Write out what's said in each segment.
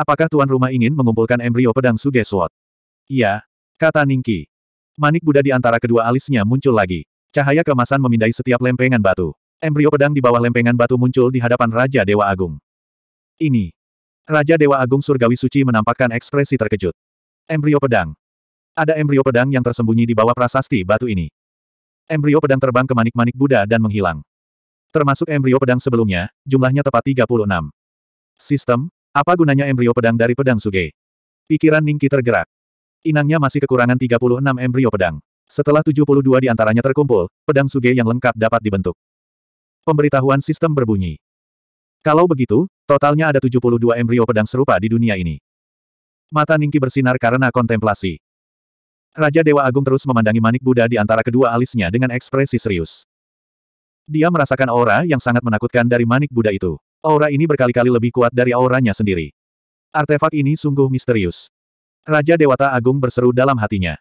Apakah tuan rumah ingin mengumpulkan embrio pedang Suge Sword? Iya, kata Ningki. Manik Buddha di antara kedua alisnya muncul lagi. Cahaya kemasan memindai setiap lempengan batu. Embrio pedang di bawah lempengan batu muncul di hadapan Raja Dewa Agung. Ini. Raja Dewa Agung Surgawi Suci menampakkan ekspresi terkejut. Embrio pedang. Ada embrio pedang yang tersembunyi di bawah prasasti batu ini. Embrio pedang terbang ke manik-manik Buddha dan menghilang. Termasuk embrio pedang sebelumnya, jumlahnya tepat 36. Sistem, apa gunanya embrio pedang dari pedang Suge? Pikiran Ningki tergerak. Inangnya masih kekurangan 36 embrio pedang. Setelah 72 di antaranya terkumpul, pedang Suge yang lengkap dapat dibentuk. Pemberitahuan sistem berbunyi. Kalau begitu, totalnya ada 72 embrio pedang serupa di dunia ini. Mata Ningki bersinar karena kontemplasi. Raja Dewa Agung terus memandangi Manik Buddha di antara kedua alisnya dengan ekspresi serius. Dia merasakan aura yang sangat menakutkan dari Manik Buddha itu. Aura ini berkali-kali lebih kuat dari auranya sendiri. Artefak ini sungguh misterius. Raja Dewata Agung berseru dalam hatinya.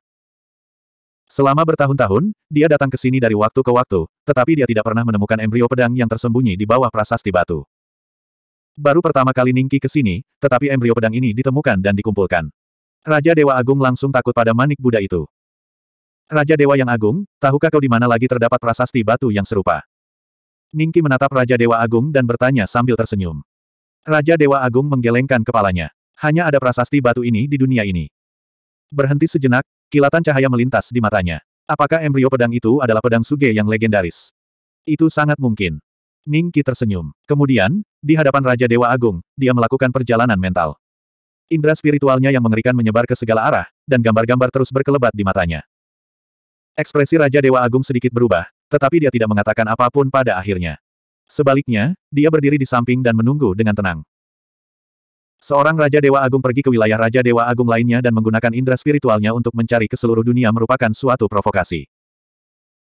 Selama bertahun-tahun, dia datang ke sini dari waktu ke waktu, tetapi dia tidak pernah menemukan embrio pedang yang tersembunyi di bawah prasasti batu. Baru pertama kali Ningki ke sini, tetapi embrio pedang ini ditemukan dan dikumpulkan. Raja Dewa Agung langsung takut pada manik Buddha itu. Raja Dewa yang Agung, tahukah kau di mana lagi terdapat prasasti batu yang serupa? Ningki menatap Raja Dewa Agung dan bertanya sambil tersenyum. Raja Dewa Agung menggelengkan kepalanya. Hanya ada prasasti batu ini di dunia ini. Berhenti sejenak, kilatan cahaya melintas di matanya. Apakah embrio pedang itu adalah pedang suge yang legendaris? Itu sangat mungkin. Ningki tersenyum. Kemudian, di hadapan Raja Dewa Agung, dia melakukan perjalanan mental. Indra spiritualnya yang mengerikan menyebar ke segala arah, dan gambar-gambar terus berkelebat di matanya. Ekspresi Raja Dewa Agung sedikit berubah, tetapi dia tidak mengatakan apapun pada akhirnya. Sebaliknya, dia berdiri di samping dan menunggu dengan tenang. Seorang Raja Dewa Agung pergi ke wilayah Raja Dewa Agung lainnya dan menggunakan indera spiritualnya untuk mencari ke seluruh dunia merupakan suatu provokasi.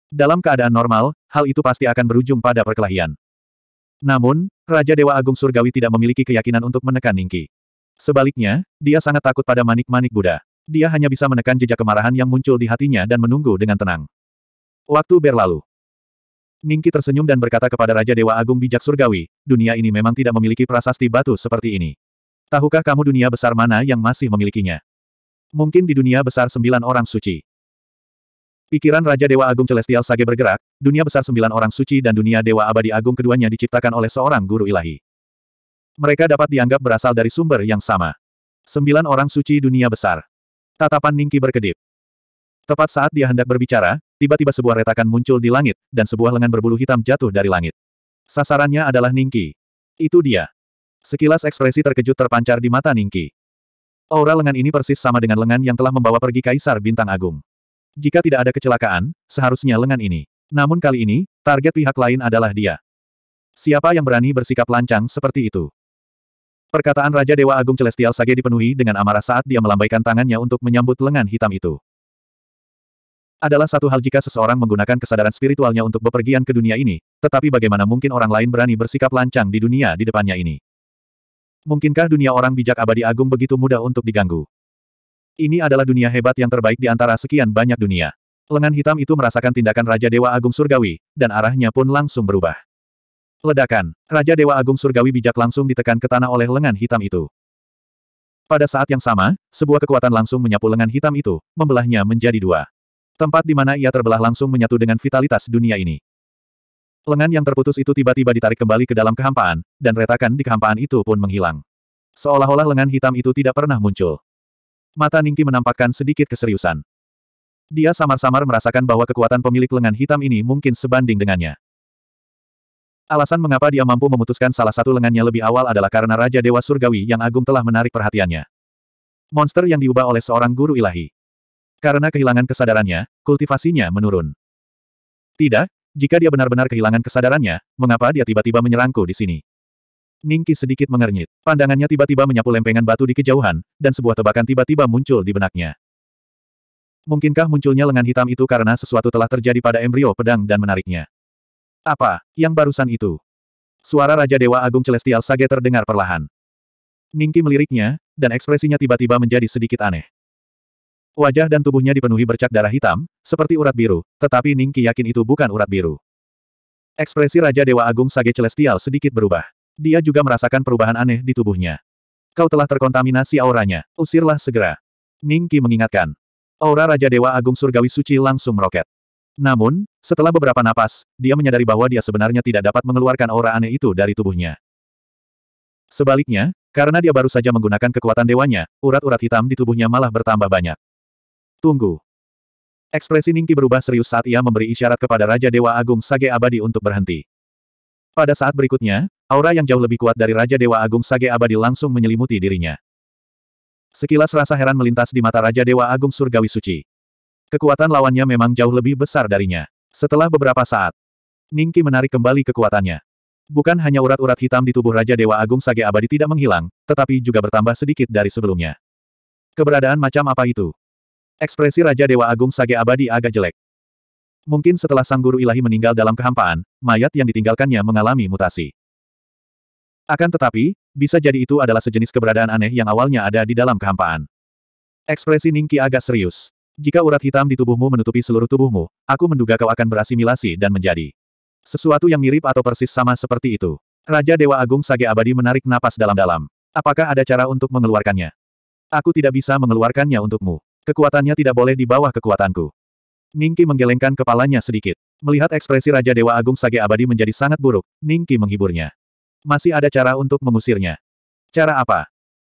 Dalam keadaan normal, hal itu pasti akan berujung pada perkelahian. Namun, Raja Dewa Agung Surgawi tidak memiliki keyakinan untuk menekan Ningki. Sebaliknya, dia sangat takut pada manik-manik Buddha. Dia hanya bisa menekan jejak kemarahan yang muncul di hatinya dan menunggu dengan tenang. Waktu berlalu. Ningki tersenyum dan berkata kepada Raja Dewa Agung Bijak Surgawi, dunia ini memang tidak memiliki prasasti batu seperti ini. Tahukah kamu dunia besar mana yang masih memilikinya? Mungkin di dunia besar sembilan orang suci. Pikiran Raja Dewa Agung Celestial Sage bergerak, dunia besar sembilan orang suci dan dunia Dewa Abadi Agung keduanya diciptakan oleh seorang guru ilahi. Mereka dapat dianggap berasal dari sumber yang sama. Sembilan orang suci dunia besar. Tatapan Ningki berkedip. Tepat saat dia hendak berbicara, tiba-tiba sebuah retakan muncul di langit, dan sebuah lengan berbulu hitam jatuh dari langit. Sasarannya adalah Ningki. Itu dia. Sekilas ekspresi terkejut terpancar di mata Ningki. Aura lengan ini persis sama dengan lengan yang telah membawa pergi Kaisar Bintang Agung. Jika tidak ada kecelakaan, seharusnya lengan ini. Namun kali ini, target pihak lain adalah dia. Siapa yang berani bersikap lancang seperti itu? Perkataan Raja Dewa Agung Celestial Sage dipenuhi dengan amarah saat dia melambaikan tangannya untuk menyambut lengan hitam itu. Adalah satu hal jika seseorang menggunakan kesadaran spiritualnya untuk bepergian ke dunia ini, tetapi bagaimana mungkin orang lain berani bersikap lancang di dunia di depannya ini? Mungkinkah dunia orang bijak abadi agung begitu mudah untuk diganggu? Ini adalah dunia hebat yang terbaik di antara sekian banyak dunia. Lengan hitam itu merasakan tindakan Raja Dewa Agung Surgawi, dan arahnya pun langsung berubah. Ledakan, Raja Dewa Agung Surgawi bijak langsung ditekan ke tanah oleh lengan hitam itu. Pada saat yang sama, sebuah kekuatan langsung menyapu lengan hitam itu, membelahnya menjadi dua. Tempat di mana ia terbelah langsung menyatu dengan vitalitas dunia ini. Lengan yang terputus itu tiba-tiba ditarik kembali ke dalam kehampaan, dan retakan di kehampaan itu pun menghilang. Seolah-olah lengan hitam itu tidak pernah muncul. Mata Ningki menampakkan sedikit keseriusan. Dia samar-samar merasakan bahwa kekuatan pemilik lengan hitam ini mungkin sebanding dengannya. Alasan mengapa dia mampu memutuskan salah satu lengannya lebih awal adalah karena Raja Dewa Surgawi yang agung telah menarik perhatiannya. Monster yang diubah oleh seorang guru ilahi. Karena kehilangan kesadarannya, kultivasinya menurun. Tidak, jika dia benar-benar kehilangan kesadarannya, mengapa dia tiba-tiba menyerangku di sini? Ningki sedikit mengernyit. Pandangannya tiba-tiba menyapu lempengan batu di kejauhan, dan sebuah tebakan tiba-tiba muncul di benaknya. Mungkinkah munculnya lengan hitam itu karena sesuatu telah terjadi pada embrio pedang dan menariknya? Apa, yang barusan itu? Suara Raja Dewa Agung Celestial Sage terdengar perlahan. Ningki meliriknya, dan ekspresinya tiba-tiba menjadi sedikit aneh. Wajah dan tubuhnya dipenuhi bercak darah hitam, seperti urat biru, tetapi Ningki yakin itu bukan urat biru. Ekspresi Raja Dewa Agung Sage Celestial sedikit berubah. Dia juga merasakan perubahan aneh di tubuhnya. Kau telah terkontaminasi auranya, usirlah segera. Ningki mengingatkan. Aura Raja Dewa Agung Surgawi Suci langsung meroket. Namun, setelah beberapa napas, dia menyadari bahwa dia sebenarnya tidak dapat mengeluarkan aura aneh itu dari tubuhnya. Sebaliknya, karena dia baru saja menggunakan kekuatan dewanya, urat-urat hitam di tubuhnya malah bertambah banyak. Tunggu. Ekspresi Ningki berubah serius saat ia memberi isyarat kepada Raja Dewa Agung Sage Abadi untuk berhenti. Pada saat berikutnya, aura yang jauh lebih kuat dari Raja Dewa Agung Sage Abadi langsung menyelimuti dirinya. Sekilas rasa heran melintas di mata Raja Dewa Agung Surgawi Suci. Kekuatan lawannya memang jauh lebih besar darinya. Setelah beberapa saat, Ningki menarik kembali kekuatannya. Bukan hanya urat-urat hitam di tubuh Raja Dewa Agung Sage Abadi tidak menghilang, tetapi juga bertambah sedikit dari sebelumnya. Keberadaan macam apa itu? Ekspresi Raja Dewa Agung Sage Abadi agak jelek. Mungkin setelah sang guru ilahi meninggal dalam kehampaan, mayat yang ditinggalkannya mengalami mutasi. Akan tetapi, bisa jadi itu adalah sejenis keberadaan aneh yang awalnya ada di dalam kehampaan. Ekspresi Ningki agak serius. Jika urat hitam di tubuhmu menutupi seluruh tubuhmu, aku menduga kau akan berasimilasi dan menjadi sesuatu yang mirip atau persis sama seperti itu. Raja Dewa Agung Sage Abadi menarik napas dalam-dalam. Apakah ada cara untuk mengeluarkannya? Aku tidak bisa mengeluarkannya untukmu. Kekuatannya tidak boleh di bawah kekuatanku. Ningki menggelengkan kepalanya sedikit. Melihat ekspresi Raja Dewa Agung Sage Abadi menjadi sangat buruk, Ningki menghiburnya. Masih ada cara untuk mengusirnya. Cara apa?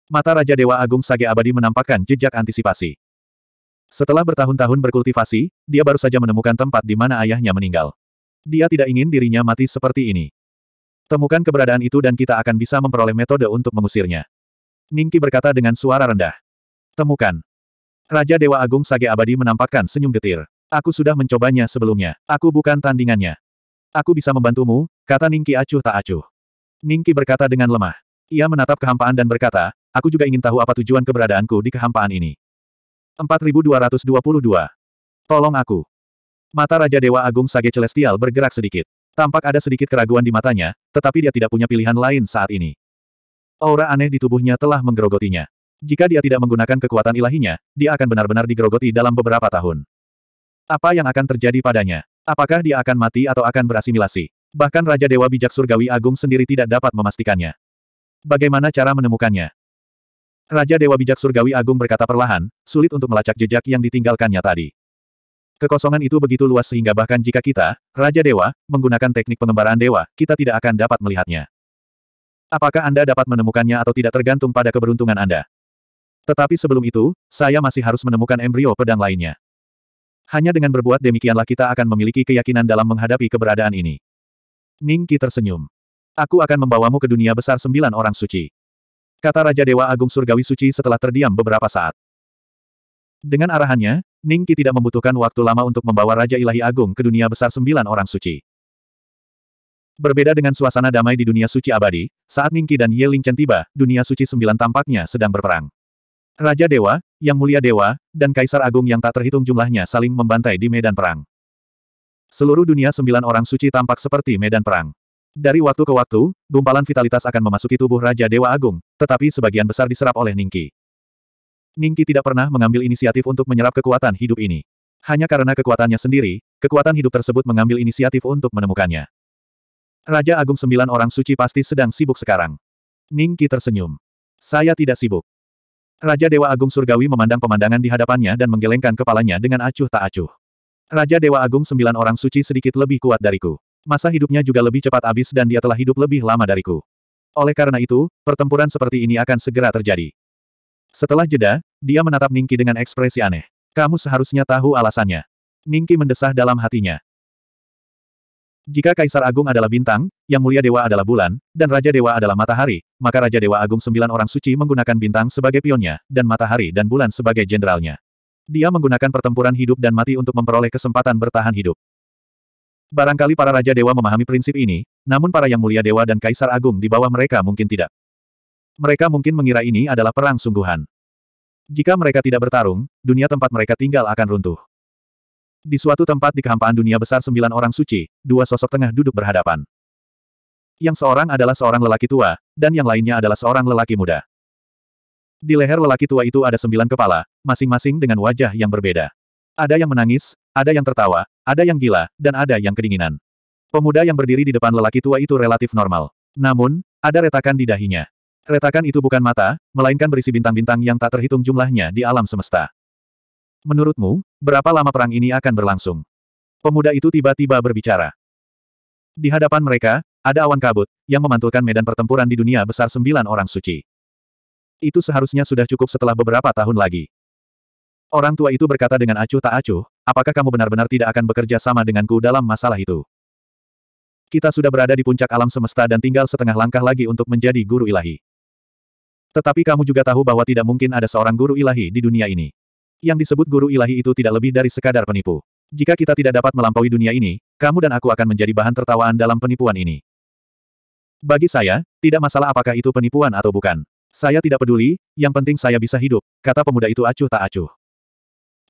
Mata Raja Dewa Agung Sage Abadi menampakkan jejak antisipasi. Setelah bertahun-tahun berkultivasi, dia baru saja menemukan tempat di mana ayahnya meninggal. Dia tidak ingin dirinya mati seperti ini. Temukan keberadaan itu dan kita akan bisa memperoleh metode untuk mengusirnya. Ningki berkata dengan suara rendah. Temukan. Raja Dewa Agung Sage Abadi menampakkan senyum getir. Aku sudah mencobanya sebelumnya. Aku bukan tandingannya. Aku bisa membantumu, kata Ningki acuh tak acuh. Ningki berkata dengan lemah. Ia menatap kehampaan dan berkata, aku juga ingin tahu apa tujuan keberadaanku di kehampaan ini. 4222. Tolong aku. Mata Raja Dewa Agung Sage Celestial bergerak sedikit. Tampak ada sedikit keraguan di matanya, tetapi dia tidak punya pilihan lain saat ini. Aura aneh di tubuhnya telah menggerogotinya. Jika dia tidak menggunakan kekuatan ilahinya, dia akan benar-benar digerogoti dalam beberapa tahun. Apa yang akan terjadi padanya? Apakah dia akan mati atau akan berasimilasi? Bahkan Raja Dewa Bijak Surgawi Agung sendiri tidak dapat memastikannya. Bagaimana cara menemukannya? Raja Dewa Bijak Surgawi Agung berkata perlahan, sulit untuk melacak jejak yang ditinggalkannya tadi. Kekosongan itu begitu luas sehingga bahkan jika kita, Raja Dewa, menggunakan teknik pengembaraan dewa, kita tidak akan dapat melihatnya. Apakah Anda dapat menemukannya atau tidak tergantung pada keberuntungan Anda? Tetapi sebelum itu, saya masih harus menemukan embrio pedang lainnya. Hanya dengan berbuat demikianlah kita akan memiliki keyakinan dalam menghadapi keberadaan ini. Ningki tersenyum. Aku akan membawamu ke dunia besar sembilan orang suci. Kata Raja Dewa Agung Surgawi Suci setelah terdiam beberapa saat. Dengan arahannya, Ningki tidak membutuhkan waktu lama untuk membawa Raja Ilahi Agung ke dunia besar sembilan orang suci. Berbeda dengan suasana damai di dunia suci abadi, saat Ningki dan Ye Lingchen tiba, dunia suci sembilan tampaknya sedang berperang. Raja Dewa, Yang Mulia Dewa, dan Kaisar Agung yang tak terhitung jumlahnya saling membantai di medan perang. Seluruh dunia sembilan orang suci tampak seperti medan perang. Dari waktu ke waktu, gumpalan vitalitas akan memasuki tubuh Raja Dewa Agung, tetapi sebagian besar diserap oleh Ningki. Ningki tidak pernah mengambil inisiatif untuk menyerap kekuatan hidup ini. Hanya karena kekuatannya sendiri, kekuatan hidup tersebut mengambil inisiatif untuk menemukannya. Raja Agung sembilan orang suci pasti sedang sibuk sekarang. Ningki tersenyum. Saya tidak sibuk. Raja Dewa Agung Surgawi memandang pemandangan di hadapannya dan menggelengkan kepalanya dengan acuh tak acuh. Raja Dewa Agung sembilan orang suci sedikit lebih kuat dariku. Masa hidupnya juga lebih cepat habis dan dia telah hidup lebih lama dariku. Oleh karena itu, pertempuran seperti ini akan segera terjadi. Setelah jeda, dia menatap Ningki dengan ekspresi aneh. Kamu seharusnya tahu alasannya. Ningki mendesah dalam hatinya. Jika Kaisar Agung adalah bintang, yang mulia dewa adalah bulan, dan Raja Dewa adalah matahari, maka Raja Dewa Agung sembilan orang suci menggunakan bintang sebagai pionnya, dan matahari dan bulan sebagai jenderalnya. Dia menggunakan pertempuran hidup dan mati untuk memperoleh kesempatan bertahan hidup. Barangkali para Raja Dewa memahami prinsip ini, namun para yang mulia Dewa dan Kaisar Agung di bawah mereka mungkin tidak. Mereka mungkin mengira ini adalah perang sungguhan. Jika mereka tidak bertarung, dunia tempat mereka tinggal akan runtuh. Di suatu tempat di kehampaan dunia besar sembilan orang suci, dua sosok tengah duduk berhadapan. Yang seorang adalah seorang lelaki tua, dan yang lainnya adalah seorang lelaki muda. Di leher lelaki tua itu ada sembilan kepala, masing-masing dengan wajah yang berbeda. Ada yang menangis, ada yang tertawa, ada yang gila, dan ada yang kedinginan. Pemuda yang berdiri di depan lelaki tua itu relatif normal. Namun, ada retakan di dahinya. Retakan itu bukan mata, melainkan berisi bintang-bintang yang tak terhitung jumlahnya di alam semesta. Menurutmu, Berapa lama perang ini akan berlangsung? Pemuda itu tiba-tiba berbicara. Di hadapan mereka, ada awan kabut, yang memantulkan medan pertempuran di dunia besar sembilan orang suci. Itu seharusnya sudah cukup setelah beberapa tahun lagi. Orang tua itu berkata dengan acuh tak acuh, apakah kamu benar-benar tidak akan bekerja sama denganku dalam masalah itu? Kita sudah berada di puncak alam semesta dan tinggal setengah langkah lagi untuk menjadi guru ilahi. Tetapi kamu juga tahu bahwa tidak mungkin ada seorang guru ilahi di dunia ini. Yang disebut guru ilahi itu tidak lebih dari sekadar penipu. Jika kita tidak dapat melampaui dunia ini, kamu dan aku akan menjadi bahan tertawaan dalam penipuan ini. Bagi saya, tidak masalah apakah itu penipuan atau bukan. Saya tidak peduli, yang penting saya bisa hidup, kata pemuda itu acuh tak acuh.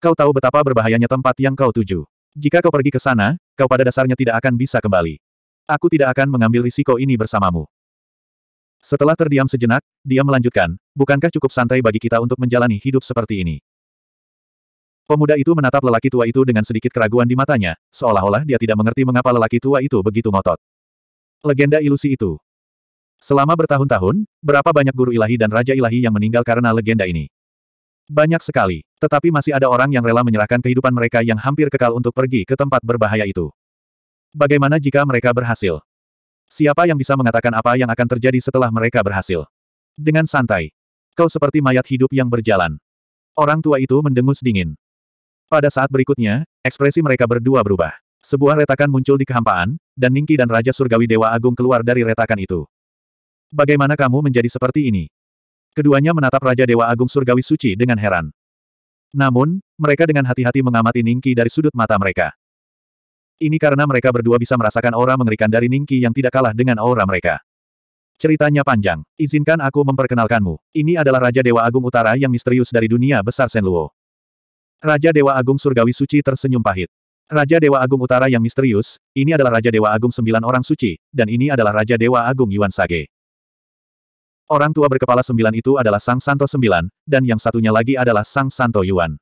Kau tahu betapa berbahayanya tempat yang kau tuju. Jika kau pergi ke sana, kau pada dasarnya tidak akan bisa kembali. Aku tidak akan mengambil risiko ini bersamamu. Setelah terdiam sejenak, dia melanjutkan, bukankah cukup santai bagi kita untuk menjalani hidup seperti ini? Pemuda itu menatap lelaki tua itu dengan sedikit keraguan di matanya, seolah-olah dia tidak mengerti mengapa lelaki tua itu begitu ngotot. Legenda ilusi itu. Selama bertahun-tahun, berapa banyak guru ilahi dan raja ilahi yang meninggal karena legenda ini? Banyak sekali, tetapi masih ada orang yang rela menyerahkan kehidupan mereka yang hampir kekal untuk pergi ke tempat berbahaya itu. Bagaimana jika mereka berhasil? Siapa yang bisa mengatakan apa yang akan terjadi setelah mereka berhasil? Dengan santai. Kau seperti mayat hidup yang berjalan. Orang tua itu mendengus dingin. Pada saat berikutnya, ekspresi mereka berdua berubah. Sebuah retakan muncul di kehampaan, dan Ningki dan Raja Surgawi Dewa Agung keluar dari retakan itu. Bagaimana kamu menjadi seperti ini? Keduanya menatap Raja Dewa Agung Surgawi Suci dengan heran. Namun, mereka dengan hati-hati mengamati Ningki dari sudut mata mereka. Ini karena mereka berdua bisa merasakan aura mengerikan dari Ningki yang tidak kalah dengan aura mereka. Ceritanya panjang. Izinkan aku memperkenalkanmu. Ini adalah Raja Dewa Agung Utara yang misterius dari dunia besar Senluo. Raja Dewa Agung Surgawi Suci tersenyum pahit. Raja Dewa Agung Utara yang misterius, ini adalah Raja Dewa Agung Sembilan Orang Suci, dan ini adalah Raja Dewa Agung Yuan Sage. Orang tua berkepala sembilan itu adalah Sang Santo Sembilan, dan yang satunya lagi adalah Sang Santo Yuan.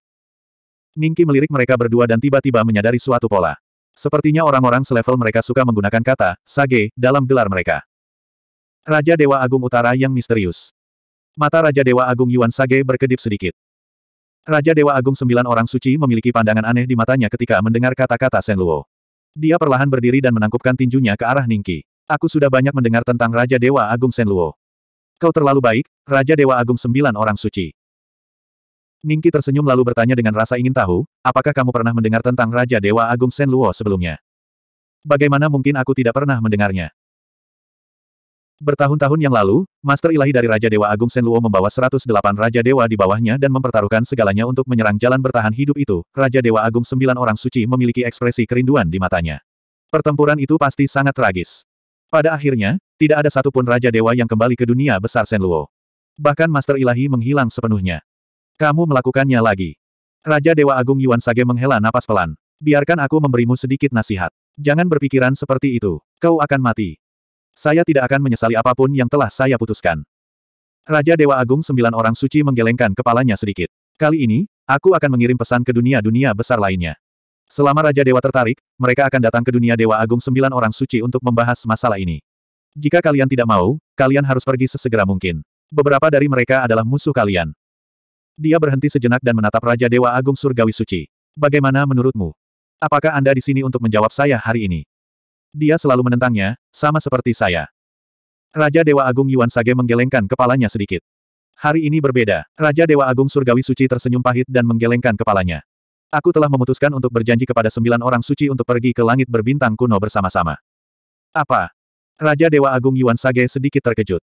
Ningki melirik mereka berdua dan tiba-tiba menyadari suatu pola. Sepertinya orang-orang selevel mereka suka menggunakan kata, Sage, dalam gelar mereka. Raja Dewa Agung Utara yang misterius. Mata Raja Dewa Agung Yuan Sage berkedip sedikit. Raja Dewa Agung Sembilan Orang Suci memiliki pandangan aneh di matanya ketika mendengar kata-kata Luo. Dia perlahan berdiri dan menangkupkan tinjunya ke arah Ningki. Aku sudah banyak mendengar tentang Raja Dewa Agung Luo. Kau terlalu baik, Raja Dewa Agung Sembilan Orang Suci. Ningki tersenyum lalu bertanya dengan rasa ingin tahu, apakah kamu pernah mendengar tentang Raja Dewa Agung Luo sebelumnya? Bagaimana mungkin aku tidak pernah mendengarnya? Bertahun-tahun yang lalu, Master Ilahi dari Raja Dewa Agung Senluo membawa 108 Raja Dewa di bawahnya dan mempertaruhkan segalanya untuk menyerang jalan bertahan hidup itu. Raja Dewa Agung sembilan orang suci memiliki ekspresi kerinduan di matanya. Pertempuran itu pasti sangat tragis. Pada akhirnya, tidak ada satupun Raja Dewa yang kembali ke dunia besar Senluo. Bahkan Master Ilahi menghilang sepenuhnya. Kamu melakukannya lagi. Raja Dewa Agung Yuan Sage menghela napas pelan. Biarkan aku memberimu sedikit nasihat. Jangan berpikiran seperti itu. Kau akan mati. Saya tidak akan menyesali apapun yang telah saya putuskan. Raja Dewa Agung sembilan orang suci menggelengkan kepalanya sedikit. Kali ini, aku akan mengirim pesan ke dunia-dunia besar lainnya. Selama Raja Dewa tertarik, mereka akan datang ke dunia Dewa Agung sembilan orang suci untuk membahas masalah ini. Jika kalian tidak mau, kalian harus pergi sesegera mungkin. Beberapa dari mereka adalah musuh kalian. Dia berhenti sejenak dan menatap Raja Dewa Agung Surgawi Suci. Bagaimana menurutmu? Apakah Anda di sini untuk menjawab saya hari ini? Dia selalu menentangnya, sama seperti saya. Raja Dewa Agung Yuan Sage menggelengkan kepalanya sedikit. Hari ini berbeda. Raja Dewa Agung Surgawi Suci tersenyum pahit dan menggelengkan kepalanya. Aku telah memutuskan untuk berjanji kepada sembilan orang suci untuk pergi ke langit berbintang kuno bersama-sama. Apa? Raja Dewa Agung Yuan Sage sedikit terkejut.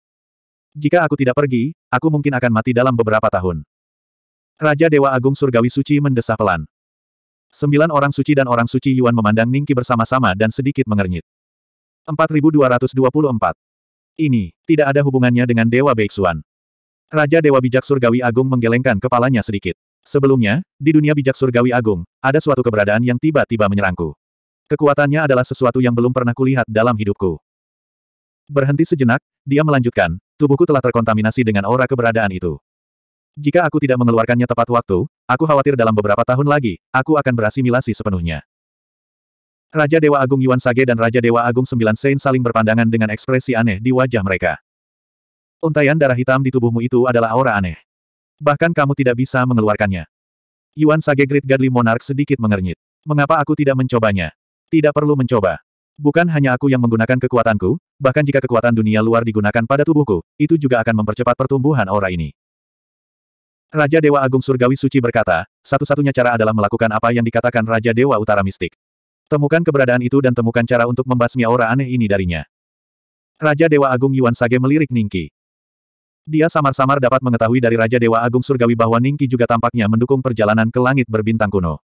Jika aku tidak pergi, aku mungkin akan mati dalam beberapa tahun. Raja Dewa Agung Surgawi Suci mendesah pelan. Sembilan orang suci dan orang suci Yuan memandang Ningki bersama-sama dan sedikit mengernyit. 4224. Ini, tidak ada hubungannya dengan Dewa Beixuan. Raja Dewa Bijak Surgawi Agung menggelengkan kepalanya sedikit. Sebelumnya, di dunia bijak surgawi agung, ada suatu keberadaan yang tiba-tiba menyerangku. Kekuatannya adalah sesuatu yang belum pernah kulihat dalam hidupku. Berhenti sejenak, dia melanjutkan, tubuhku telah terkontaminasi dengan aura keberadaan itu. Jika aku tidak mengeluarkannya tepat waktu, Aku khawatir dalam beberapa tahun lagi, aku akan berasimilasi sepenuhnya. Raja Dewa Agung Yuan Sage dan Raja Dewa Agung Sembilan Sein saling berpandangan dengan ekspresi aneh di wajah mereka. Untaian darah hitam di tubuhmu itu adalah aura aneh. Bahkan kamu tidak bisa mengeluarkannya. Yuan Sage Great Godly Monarch sedikit mengernyit. Mengapa aku tidak mencobanya? Tidak perlu mencoba. Bukan hanya aku yang menggunakan kekuatanku, bahkan jika kekuatan dunia luar digunakan pada tubuhku, itu juga akan mempercepat pertumbuhan aura ini. Raja Dewa Agung Surgawi Suci berkata, satu-satunya cara adalah melakukan apa yang dikatakan Raja Dewa Utara Mistik. Temukan keberadaan itu dan temukan cara untuk membasmi aura aneh ini darinya. Raja Dewa Agung Yuan Sage melirik Ningki. Dia samar-samar dapat mengetahui dari Raja Dewa Agung Surgawi bahwa Ningki juga tampaknya mendukung perjalanan ke langit berbintang kuno.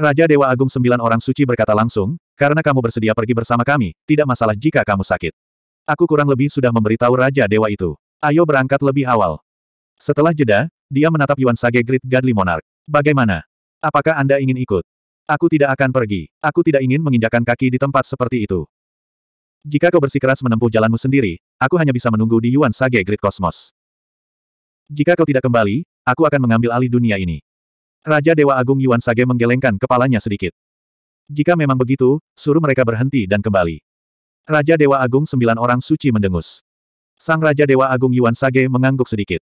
Raja Dewa Agung sembilan orang suci berkata langsung, karena kamu bersedia pergi bersama kami, tidak masalah jika kamu sakit. Aku kurang lebih sudah memberitahu Raja Dewa itu. Ayo berangkat lebih awal. Setelah jeda, dia menatap Yuan Sage Great Godly Monarch. Bagaimana? Apakah Anda ingin ikut? Aku tidak akan pergi. Aku tidak ingin menginjakan kaki di tempat seperti itu. Jika kau bersikeras menempuh jalanmu sendiri, aku hanya bisa menunggu di Yuan Sage Great Cosmos. Jika kau tidak kembali, aku akan mengambil alih dunia ini. Raja Dewa Agung Yuan Sage menggelengkan kepalanya sedikit. Jika memang begitu, suruh mereka berhenti dan kembali. Raja Dewa Agung sembilan orang suci mendengus. Sang Raja Dewa Agung Yuan Sage mengangguk sedikit.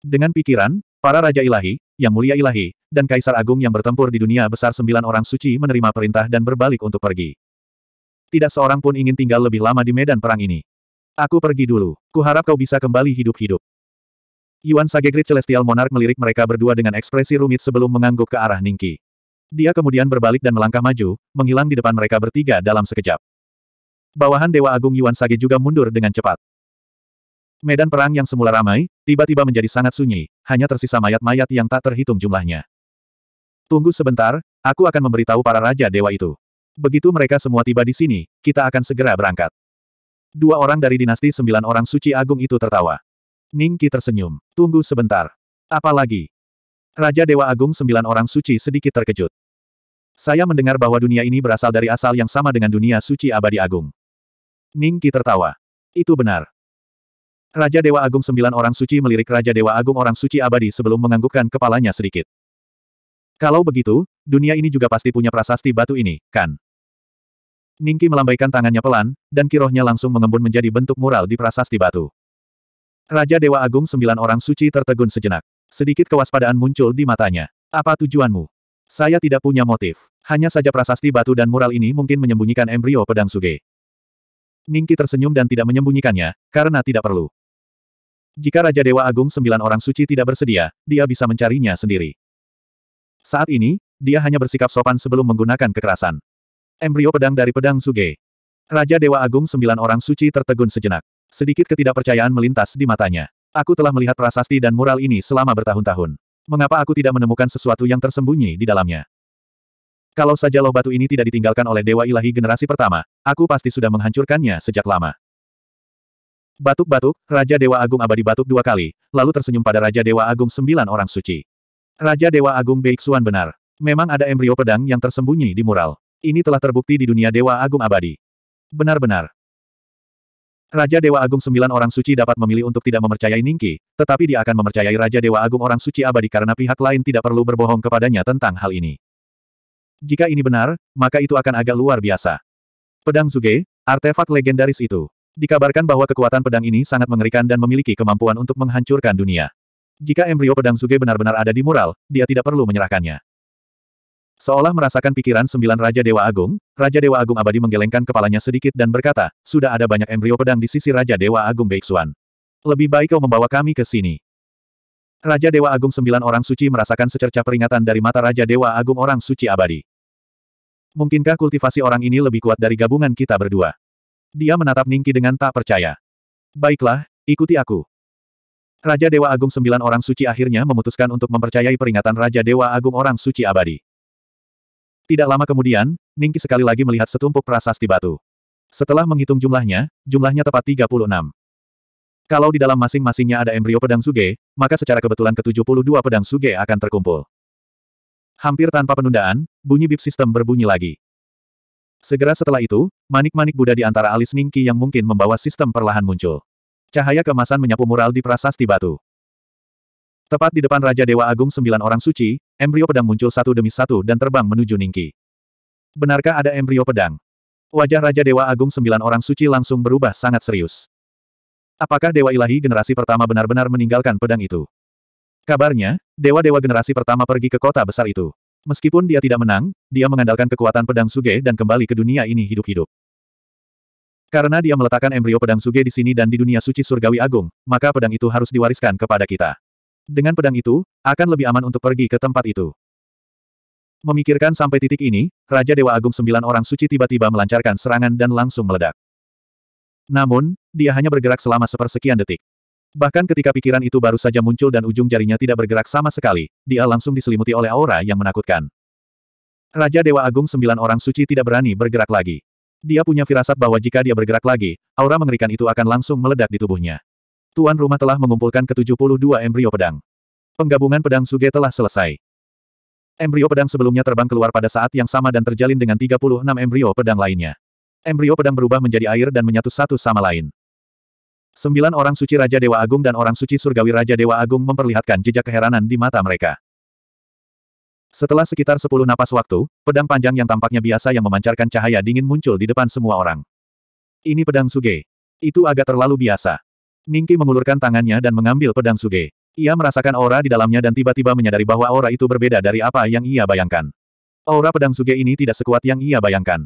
Dengan pikiran, para Raja Ilahi, Yang Mulia Ilahi, dan Kaisar Agung yang bertempur di dunia besar sembilan orang suci menerima perintah dan berbalik untuk pergi. Tidak seorang pun ingin tinggal lebih lama di medan perang ini. Aku pergi dulu. Kuharap kau bisa kembali hidup-hidup. Yuan Sagegrit Celestial Monarch melirik mereka berdua dengan ekspresi rumit sebelum mengangguk ke arah Ningki. Dia kemudian berbalik dan melangkah maju, menghilang di depan mereka bertiga dalam sekejap. Bawahan Dewa Agung Yuan Sage juga mundur dengan cepat. Medan perang yang semula ramai, tiba-tiba menjadi sangat sunyi, hanya tersisa mayat-mayat yang tak terhitung jumlahnya. Tunggu sebentar, aku akan memberitahu para raja dewa itu. Begitu mereka semua tiba di sini, kita akan segera berangkat. Dua orang dari dinasti sembilan orang suci agung itu tertawa. Ningki tersenyum. Tunggu sebentar. Apalagi? Raja Dewa Agung sembilan orang suci sedikit terkejut. Saya mendengar bahwa dunia ini berasal dari asal yang sama dengan dunia suci abadi agung. Ningki tertawa. Itu benar. Raja Dewa Agung sembilan orang suci melirik Raja Dewa Agung orang suci abadi sebelum menganggukkan kepalanya sedikit. Kalau begitu, dunia ini juga pasti punya prasasti batu ini, kan? Ningki melambaikan tangannya pelan, dan kirohnya langsung mengembun menjadi bentuk mural di prasasti batu. Raja Dewa Agung sembilan orang suci tertegun sejenak. Sedikit kewaspadaan muncul di matanya. Apa tujuanmu? Saya tidak punya motif. Hanya saja prasasti batu dan mural ini mungkin menyembunyikan embrio pedang suge. Ningki tersenyum dan tidak menyembunyikannya, karena tidak perlu. Jika Raja Dewa Agung sembilan orang suci tidak bersedia, dia bisa mencarinya sendiri. Saat ini, dia hanya bersikap sopan sebelum menggunakan kekerasan. Embrio pedang dari pedang Suge. Raja Dewa Agung sembilan orang suci tertegun sejenak. Sedikit ketidakpercayaan melintas di matanya. Aku telah melihat prasasti dan mural ini selama bertahun-tahun. Mengapa aku tidak menemukan sesuatu yang tersembunyi di dalamnya? Kalau saja loh batu ini tidak ditinggalkan oleh Dewa Ilahi generasi pertama, aku pasti sudah menghancurkannya sejak lama. Batuk-batuk, Raja Dewa Agung abadi batuk dua kali, lalu tersenyum pada Raja Dewa Agung sembilan orang suci. Raja Dewa Agung suan benar. Memang ada embrio pedang yang tersembunyi di mural. Ini telah terbukti di dunia Dewa Agung abadi. Benar-benar. Raja Dewa Agung sembilan orang suci dapat memilih untuk tidak memercayai Ningki, tetapi dia akan memercayai Raja Dewa Agung orang suci abadi karena pihak lain tidak perlu berbohong kepadanya tentang hal ini. Jika ini benar, maka itu akan agak luar biasa. Pedang Zuge, artefak legendaris itu. Dikabarkan bahwa kekuatan pedang ini sangat mengerikan dan memiliki kemampuan untuk menghancurkan dunia. Jika embrio pedang Suge benar-benar ada di mural, dia tidak perlu menyerahkannya. Seolah merasakan pikiran sembilan Raja Dewa Agung, Raja Dewa Agung Abadi menggelengkan kepalanya sedikit dan berkata, sudah ada banyak embrio pedang di sisi Raja Dewa Agung Beixuan. Lebih baik kau membawa kami ke sini. Raja Dewa Agung sembilan orang suci merasakan secerca peringatan dari mata Raja Dewa Agung orang suci abadi. Mungkinkah kultivasi orang ini lebih kuat dari gabungan kita berdua? Dia menatap Ningki dengan tak percaya. Baiklah, ikuti aku. Raja Dewa Agung Sembilan Orang Suci akhirnya memutuskan untuk mempercayai peringatan Raja Dewa Agung Orang Suci Abadi. Tidak lama kemudian, Ningki sekali lagi melihat setumpuk prasasti batu. Setelah menghitung jumlahnya, jumlahnya tepat 36. Kalau di dalam masing-masingnya ada embrio pedang suge, maka secara kebetulan ke-72 pedang suge akan terkumpul. Hampir tanpa penundaan, bunyi bip sistem berbunyi lagi. Segera setelah itu, manik-manik Buddha di antara alis Ningki yang mungkin membawa sistem perlahan muncul. Cahaya kemasan menyapu mural di prasasti batu. Tepat di depan Raja Dewa Agung sembilan orang suci, embrio pedang muncul satu demi satu dan terbang menuju Ningki. Benarkah ada embrio pedang? Wajah Raja Dewa Agung sembilan orang suci langsung berubah sangat serius. Apakah Dewa Ilahi generasi pertama benar-benar meninggalkan pedang itu? Kabarnya, dewa-dewa generasi pertama pergi ke kota besar itu. Meskipun dia tidak menang, dia mengandalkan kekuatan pedang Suge dan kembali ke dunia ini hidup-hidup. Karena dia meletakkan embrio pedang Suge di sini dan di dunia suci surgawi agung, maka pedang itu harus diwariskan kepada kita. Dengan pedang itu, akan lebih aman untuk pergi ke tempat itu. Memikirkan sampai titik ini, Raja Dewa Agung sembilan orang suci tiba-tiba melancarkan serangan dan langsung meledak. Namun, dia hanya bergerak selama sepersekian detik. Bahkan ketika pikiran itu baru saja muncul dan ujung jarinya tidak bergerak sama sekali, dia langsung diselimuti oleh aura yang menakutkan. Raja Dewa Agung sembilan orang suci tidak berani bergerak lagi. Dia punya firasat bahwa jika dia bergerak lagi, aura mengerikan itu akan langsung meledak di tubuhnya. Tuan rumah telah mengumpulkan ke-72 embrio pedang. Penggabungan pedang Suge telah selesai. Embrio pedang sebelumnya terbang keluar pada saat yang sama dan terjalin dengan 36 embrio pedang lainnya. Embrio pedang berubah menjadi air dan menyatu satu sama lain. Sembilan orang suci Raja Dewa Agung dan orang suci surgawi Raja Dewa Agung memperlihatkan jejak keheranan di mata mereka. Setelah sekitar sepuluh napas waktu, pedang panjang yang tampaknya biasa yang memancarkan cahaya dingin muncul di depan semua orang. Ini pedang Suge. Itu agak terlalu biasa. Ningki mengulurkan tangannya dan mengambil pedang Suge. Ia merasakan aura di dalamnya dan tiba-tiba menyadari bahwa aura itu berbeda dari apa yang ia bayangkan. Aura pedang Suge ini tidak sekuat yang ia bayangkan.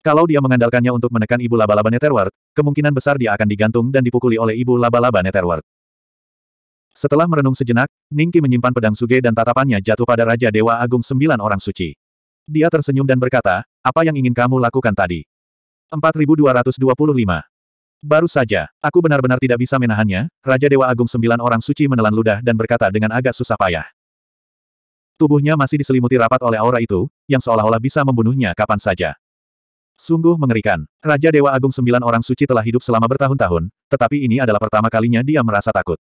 Kalau dia mengandalkannya untuk menekan ibu laba-laba Netherworld, kemungkinan besar dia akan digantung dan dipukuli oleh ibu laba-laba Netherworld. Setelah merenung sejenak, Ningki menyimpan pedang Suge dan tatapannya jatuh pada Raja Dewa Agung Sembilan Orang Suci. Dia tersenyum dan berkata, apa yang ingin kamu lakukan tadi? 4225. Baru saja, aku benar-benar tidak bisa menahannya, Raja Dewa Agung Sembilan Orang Suci menelan ludah dan berkata dengan agak susah payah. Tubuhnya masih diselimuti rapat oleh aura itu, yang seolah-olah bisa membunuhnya kapan saja. Sungguh mengerikan. Raja Dewa Agung sembilan orang suci telah hidup selama bertahun-tahun, tetapi ini adalah pertama kalinya dia merasa takut.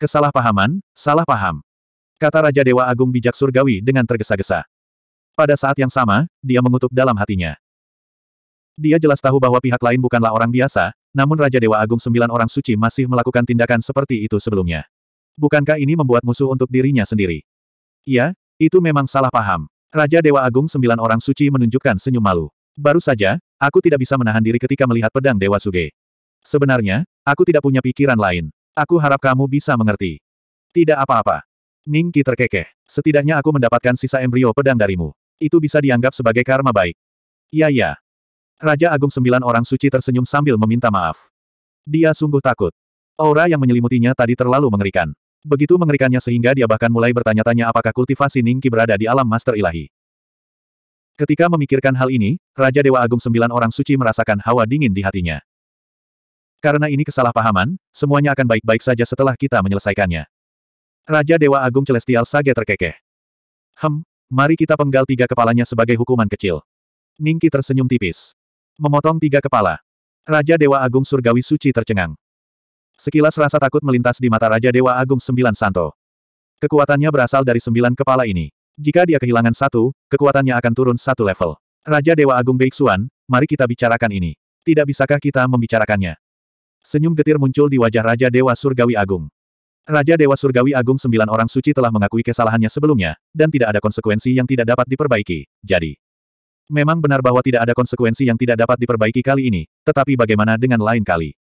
Kesalahpahaman, salah paham. Kata Raja Dewa Agung bijak surgawi dengan tergesa-gesa. Pada saat yang sama, dia mengutuk dalam hatinya. Dia jelas tahu bahwa pihak lain bukanlah orang biasa, namun Raja Dewa Agung sembilan orang suci masih melakukan tindakan seperti itu sebelumnya. Bukankah ini membuat musuh untuk dirinya sendiri? Ya, itu memang salah paham. Raja Dewa Agung sembilan orang suci menunjukkan senyum malu. Baru saja, aku tidak bisa menahan diri ketika melihat pedang Dewa Suge. Sebenarnya, aku tidak punya pikiran lain. Aku harap kamu bisa mengerti. Tidak apa-apa. Ningki terkekeh. Setidaknya aku mendapatkan sisa embrio pedang darimu. Itu bisa dianggap sebagai karma baik. Ya, ya. Raja Agung Sembilan Orang Suci tersenyum sambil meminta maaf. Dia sungguh takut. Aura yang menyelimutinya tadi terlalu mengerikan. Begitu mengerikannya sehingga dia bahkan mulai bertanya-tanya apakah kultivasi Ningki berada di alam master ilahi. Ketika memikirkan hal ini, Raja Dewa Agung Sembilan Orang Suci merasakan hawa dingin di hatinya. Karena ini kesalahpahaman, semuanya akan baik-baik saja setelah kita menyelesaikannya. Raja Dewa Agung Celestial Sage terkekeh. Hem, mari kita penggal tiga kepalanya sebagai hukuman kecil. Ningki tersenyum tipis. Memotong tiga kepala. Raja Dewa Agung Surgawi Suci tercengang. Sekilas rasa takut melintas di mata Raja Dewa Agung Sembilan Santo. Kekuatannya berasal dari sembilan kepala ini. Jika dia kehilangan satu, kekuatannya akan turun satu level. Raja Dewa Agung Beixuan, mari kita bicarakan ini. Tidak bisakah kita membicarakannya? Senyum getir muncul di wajah Raja Dewa Surgawi Agung. Raja Dewa Surgawi Agung sembilan orang suci telah mengakui kesalahannya sebelumnya, dan tidak ada konsekuensi yang tidak dapat diperbaiki, jadi. Memang benar bahwa tidak ada konsekuensi yang tidak dapat diperbaiki kali ini, tetapi bagaimana dengan lain kali?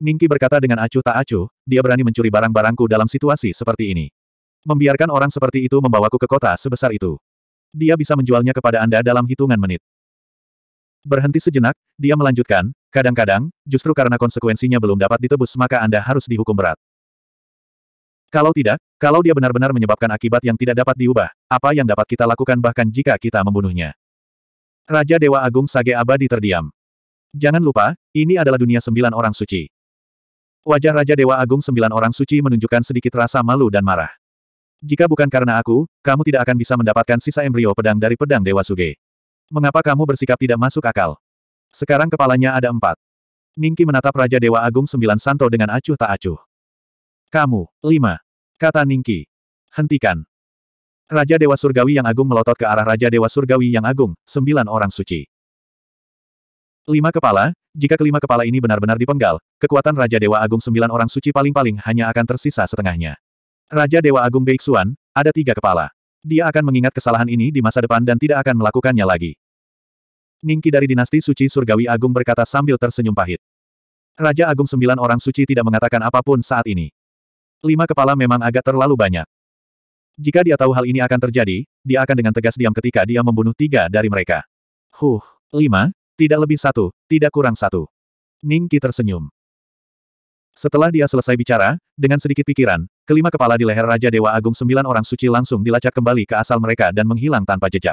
Ningki berkata dengan acuh tak acuh, dia berani mencuri barang-barangku dalam situasi seperti ini. Membiarkan orang seperti itu membawaku ke kota sebesar itu. Dia bisa menjualnya kepada Anda dalam hitungan menit. Berhenti sejenak, dia melanjutkan, kadang-kadang, justru karena konsekuensinya belum dapat ditebus maka Anda harus dihukum berat. Kalau tidak, kalau dia benar-benar menyebabkan akibat yang tidak dapat diubah, apa yang dapat kita lakukan bahkan jika kita membunuhnya? Raja Dewa Agung Sage Abadi terdiam. Jangan lupa, ini adalah dunia sembilan orang suci. Wajah Raja Dewa Agung sembilan orang suci menunjukkan sedikit rasa malu dan marah. Jika bukan karena aku, kamu tidak akan bisa mendapatkan sisa embrio pedang dari pedang Dewa Suge. Mengapa kamu bersikap tidak masuk akal? Sekarang kepalanya ada empat. Ningki menatap Raja Dewa Agung Sembilan Santo dengan acuh tak acuh. Kamu, lima. Kata Ningki. Hentikan. Raja Dewa Surgawi yang Agung melotot ke arah Raja Dewa Surgawi yang Agung, sembilan orang suci. Lima kepala, jika kelima kepala ini benar-benar dipenggal, kekuatan Raja Dewa Agung sembilan orang suci paling-paling hanya akan tersisa setengahnya. Raja Dewa Agung Beixuan, ada tiga kepala. Dia akan mengingat kesalahan ini di masa depan dan tidak akan melakukannya lagi. Ningki dari dinasti suci surgawi agung berkata sambil tersenyum pahit. Raja Agung sembilan orang suci tidak mengatakan apapun saat ini. Lima kepala memang agak terlalu banyak. Jika dia tahu hal ini akan terjadi, dia akan dengan tegas diam ketika dia membunuh tiga dari mereka. Huh, lima, tidak lebih satu, tidak kurang satu. Ningki tersenyum. Setelah dia selesai bicara, dengan sedikit pikiran, kelima kepala di leher Raja Dewa Agung sembilan orang suci langsung dilacak kembali ke asal mereka dan menghilang tanpa jejak.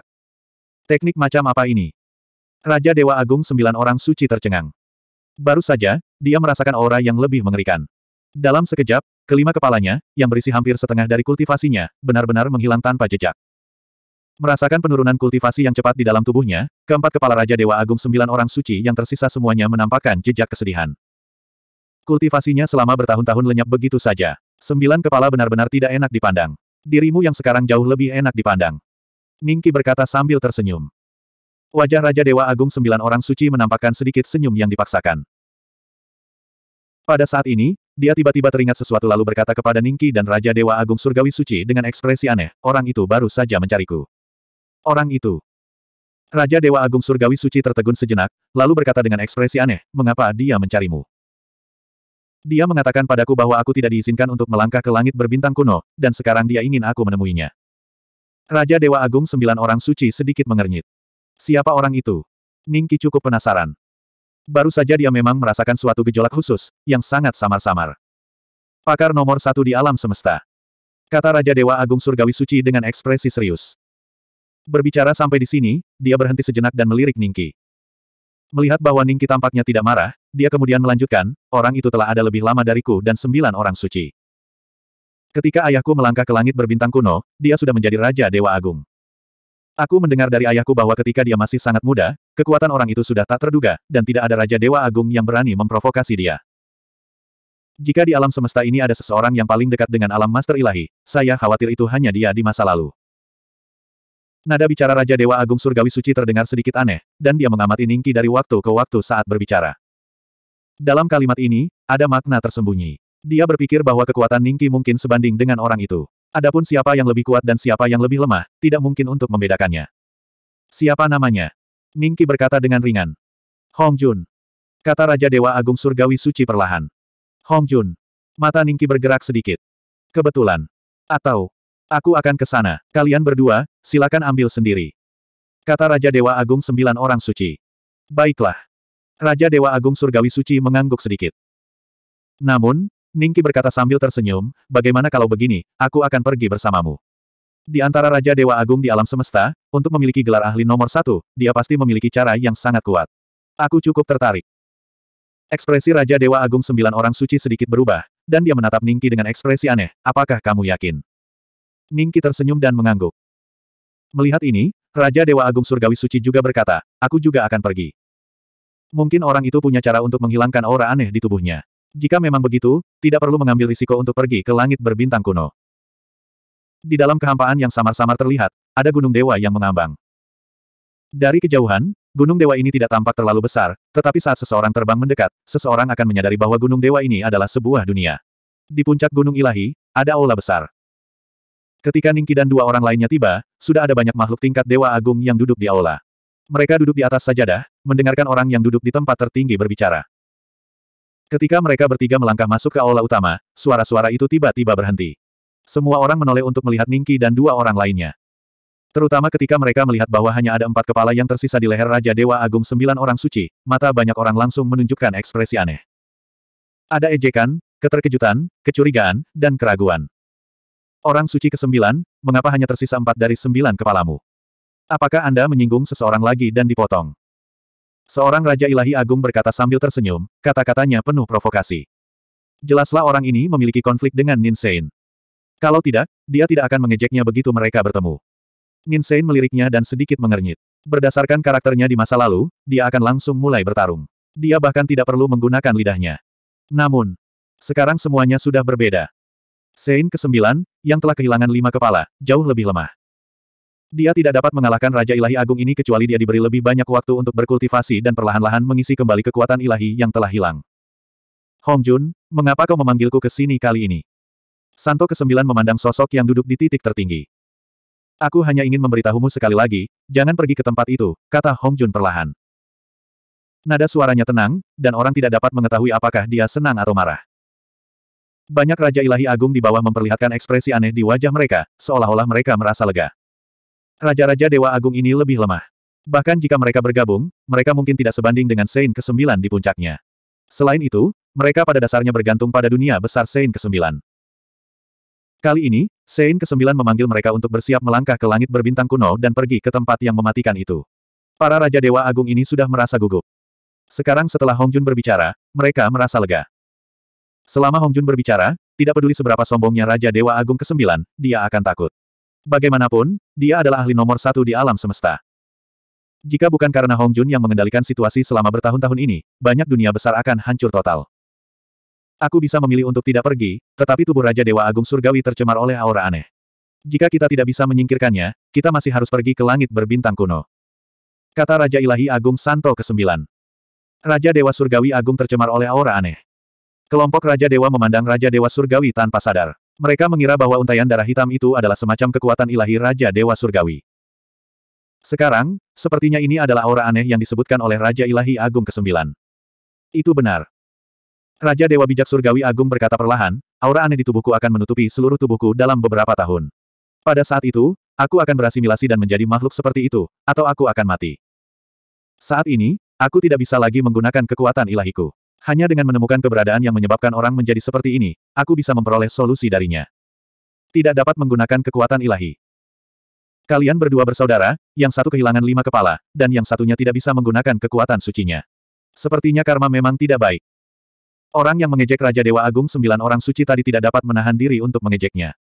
Teknik macam apa ini? Raja Dewa Agung sembilan orang suci tercengang. Baru saja, dia merasakan aura yang lebih mengerikan. Dalam sekejap, kelima kepalanya, yang berisi hampir setengah dari kultivasinya, benar-benar menghilang tanpa jejak. Merasakan penurunan kultivasi yang cepat di dalam tubuhnya, keempat kepala Raja Dewa Agung sembilan orang suci yang tersisa semuanya menampakkan jejak kesedihan. Kultivasinya selama bertahun-tahun lenyap begitu saja. Sembilan kepala benar-benar tidak enak dipandang. Dirimu yang sekarang jauh lebih enak dipandang. Ningki berkata sambil tersenyum. Wajah Raja Dewa Agung sembilan orang suci menampakkan sedikit senyum yang dipaksakan. Pada saat ini, dia tiba-tiba teringat sesuatu lalu berkata kepada Ningki dan Raja Dewa Agung Surgawi Suci dengan ekspresi aneh, orang itu baru saja mencariku. Orang itu. Raja Dewa Agung Surgawi Suci tertegun sejenak, lalu berkata dengan ekspresi aneh, mengapa dia mencarimu? Dia mengatakan padaku bahwa aku tidak diizinkan untuk melangkah ke langit berbintang kuno, dan sekarang dia ingin aku menemuinya. Raja Dewa Agung sembilan orang suci sedikit mengernyit. Siapa orang itu? Ningki cukup penasaran. Baru saja dia memang merasakan suatu gejolak khusus, yang sangat samar-samar. Pakar nomor satu di alam semesta. Kata Raja Dewa Agung Surgawi Suci dengan ekspresi serius. Berbicara sampai di sini, dia berhenti sejenak dan melirik Ningki. Melihat bahwa Ningki tampaknya tidak marah, dia kemudian melanjutkan, orang itu telah ada lebih lama dariku dan sembilan orang suci. Ketika ayahku melangkah ke langit berbintang kuno, dia sudah menjadi Raja Dewa Agung. Aku mendengar dari ayahku bahwa ketika dia masih sangat muda, kekuatan orang itu sudah tak terduga, dan tidak ada Raja Dewa Agung yang berani memprovokasi dia. Jika di alam semesta ini ada seseorang yang paling dekat dengan alam master ilahi, saya khawatir itu hanya dia di masa lalu. Nada bicara Raja Dewa Agung Surgawi Suci terdengar sedikit aneh, dan dia mengamati Ningki dari waktu ke waktu saat berbicara. Dalam kalimat ini, ada makna tersembunyi. Dia berpikir bahwa kekuatan Ningki mungkin sebanding dengan orang itu. Adapun siapa yang lebih kuat dan siapa yang lebih lemah, tidak mungkin untuk membedakannya. Siapa namanya? Ningki berkata dengan ringan. Hong Jun. Kata Raja Dewa Agung Surgawi Suci perlahan. Hong Jun. Mata Ningki bergerak sedikit. Kebetulan. Atau, Aku akan ke sana. Kalian berdua, silakan ambil sendiri. Kata Raja Dewa Agung sembilan orang suci. Baiklah. Raja Dewa Agung Surgawi Suci mengangguk sedikit. Namun, Ningki berkata sambil tersenyum, bagaimana kalau begini, aku akan pergi bersamamu. Di antara Raja Dewa Agung di alam semesta, untuk memiliki gelar ahli nomor satu, dia pasti memiliki cara yang sangat kuat. Aku cukup tertarik. Ekspresi Raja Dewa Agung sembilan orang suci sedikit berubah, dan dia menatap Ningki dengan ekspresi aneh, apakah kamu yakin? Ningki tersenyum dan mengangguk. Melihat ini, Raja Dewa Agung Surgawi Suci juga berkata, aku juga akan pergi. Mungkin orang itu punya cara untuk menghilangkan aura aneh di tubuhnya. Jika memang begitu, tidak perlu mengambil risiko untuk pergi ke langit berbintang kuno. Di dalam kehampaan yang samar-samar terlihat, ada gunung dewa yang mengambang. Dari kejauhan, gunung dewa ini tidak tampak terlalu besar, tetapi saat seseorang terbang mendekat, seseorang akan menyadari bahwa gunung dewa ini adalah sebuah dunia. Di puncak gunung ilahi, ada aula besar. Ketika Ningki dan dua orang lainnya tiba, sudah ada banyak makhluk tingkat Dewa Agung yang duduk di aula. Mereka duduk di atas sajadah, mendengarkan orang yang duduk di tempat tertinggi berbicara. Ketika mereka bertiga melangkah masuk ke aula utama, suara-suara itu tiba-tiba berhenti. Semua orang menoleh untuk melihat Ningki dan dua orang lainnya. Terutama ketika mereka melihat bahwa hanya ada empat kepala yang tersisa di leher Raja Dewa Agung sembilan orang suci, mata banyak orang langsung menunjukkan ekspresi aneh. Ada ejekan, keterkejutan, kecurigaan, dan keraguan. Orang suci ke-9, mengapa hanya tersisa empat dari sembilan kepalamu? Apakah Anda menyinggung seseorang lagi dan dipotong? Seorang Raja Ilahi Agung berkata sambil tersenyum, kata-katanya penuh provokasi. Jelaslah orang ini memiliki konflik dengan Ninsein. Kalau tidak, dia tidak akan mengejeknya begitu mereka bertemu. Ninsein meliriknya dan sedikit mengernyit. Berdasarkan karakternya di masa lalu, dia akan langsung mulai bertarung. Dia bahkan tidak perlu menggunakan lidahnya. Namun, sekarang semuanya sudah berbeda. Sein ke-9, yang telah kehilangan lima kepala, jauh lebih lemah. Dia tidak dapat mengalahkan Raja Ilahi Agung ini kecuali dia diberi lebih banyak waktu untuk berkultivasi dan perlahan-lahan mengisi kembali kekuatan ilahi yang telah hilang. Hong Jun, mengapa kau memanggilku ke sini kali ini? Santo kesembilan memandang sosok yang duduk di titik tertinggi. Aku hanya ingin memberitahumu sekali lagi, jangan pergi ke tempat itu, kata Hong Jun perlahan. Nada suaranya tenang, dan orang tidak dapat mengetahui apakah dia senang atau marah. Banyak Raja Ilahi Agung di bawah memperlihatkan ekspresi aneh di wajah mereka, seolah-olah mereka merasa lega. Raja-Raja Dewa Agung ini lebih lemah. Bahkan jika mereka bergabung, mereka mungkin tidak sebanding dengan Sein ke-9 di puncaknya. Selain itu, mereka pada dasarnya bergantung pada dunia besar Sein ke-9. Kali ini, Sein ke-9 memanggil mereka untuk bersiap melangkah ke langit berbintang kuno dan pergi ke tempat yang mematikan itu. Para Raja Dewa Agung ini sudah merasa gugup. Sekarang setelah Hong Jun berbicara, mereka merasa lega. Selama Hong Jun berbicara, tidak peduli seberapa sombongnya Raja Dewa Agung ke-9, dia akan takut. Bagaimanapun, dia adalah ahli nomor satu di alam semesta. Jika bukan karena Hong Jun yang mengendalikan situasi selama bertahun-tahun ini, banyak dunia besar akan hancur total. Aku bisa memilih untuk tidak pergi, tetapi tubuh Raja Dewa Agung Surgawi tercemar oleh aura aneh. Jika kita tidak bisa menyingkirkannya, kita masih harus pergi ke langit berbintang kuno. Kata Raja Ilahi Agung Santo ke-9. Raja Dewa Surgawi Agung tercemar oleh aura aneh. Kelompok Raja Dewa memandang Raja Dewa Surgawi tanpa sadar. Mereka mengira bahwa untayan darah hitam itu adalah semacam kekuatan ilahi Raja Dewa Surgawi. Sekarang, sepertinya ini adalah aura aneh yang disebutkan oleh Raja Ilahi Agung ke-9. Itu benar. Raja Dewa Bijak Surgawi Agung berkata perlahan, aura aneh di tubuhku akan menutupi seluruh tubuhku dalam beberapa tahun. Pada saat itu, aku akan berasimilasi dan menjadi makhluk seperti itu, atau aku akan mati. Saat ini, aku tidak bisa lagi menggunakan kekuatan ilahiku. Hanya dengan menemukan keberadaan yang menyebabkan orang menjadi seperti ini, aku bisa memperoleh solusi darinya. Tidak dapat menggunakan kekuatan ilahi. Kalian berdua bersaudara, yang satu kehilangan lima kepala, dan yang satunya tidak bisa menggunakan kekuatan sucinya. Sepertinya karma memang tidak baik. Orang yang mengejek Raja Dewa Agung sembilan orang suci tadi tidak dapat menahan diri untuk mengejeknya.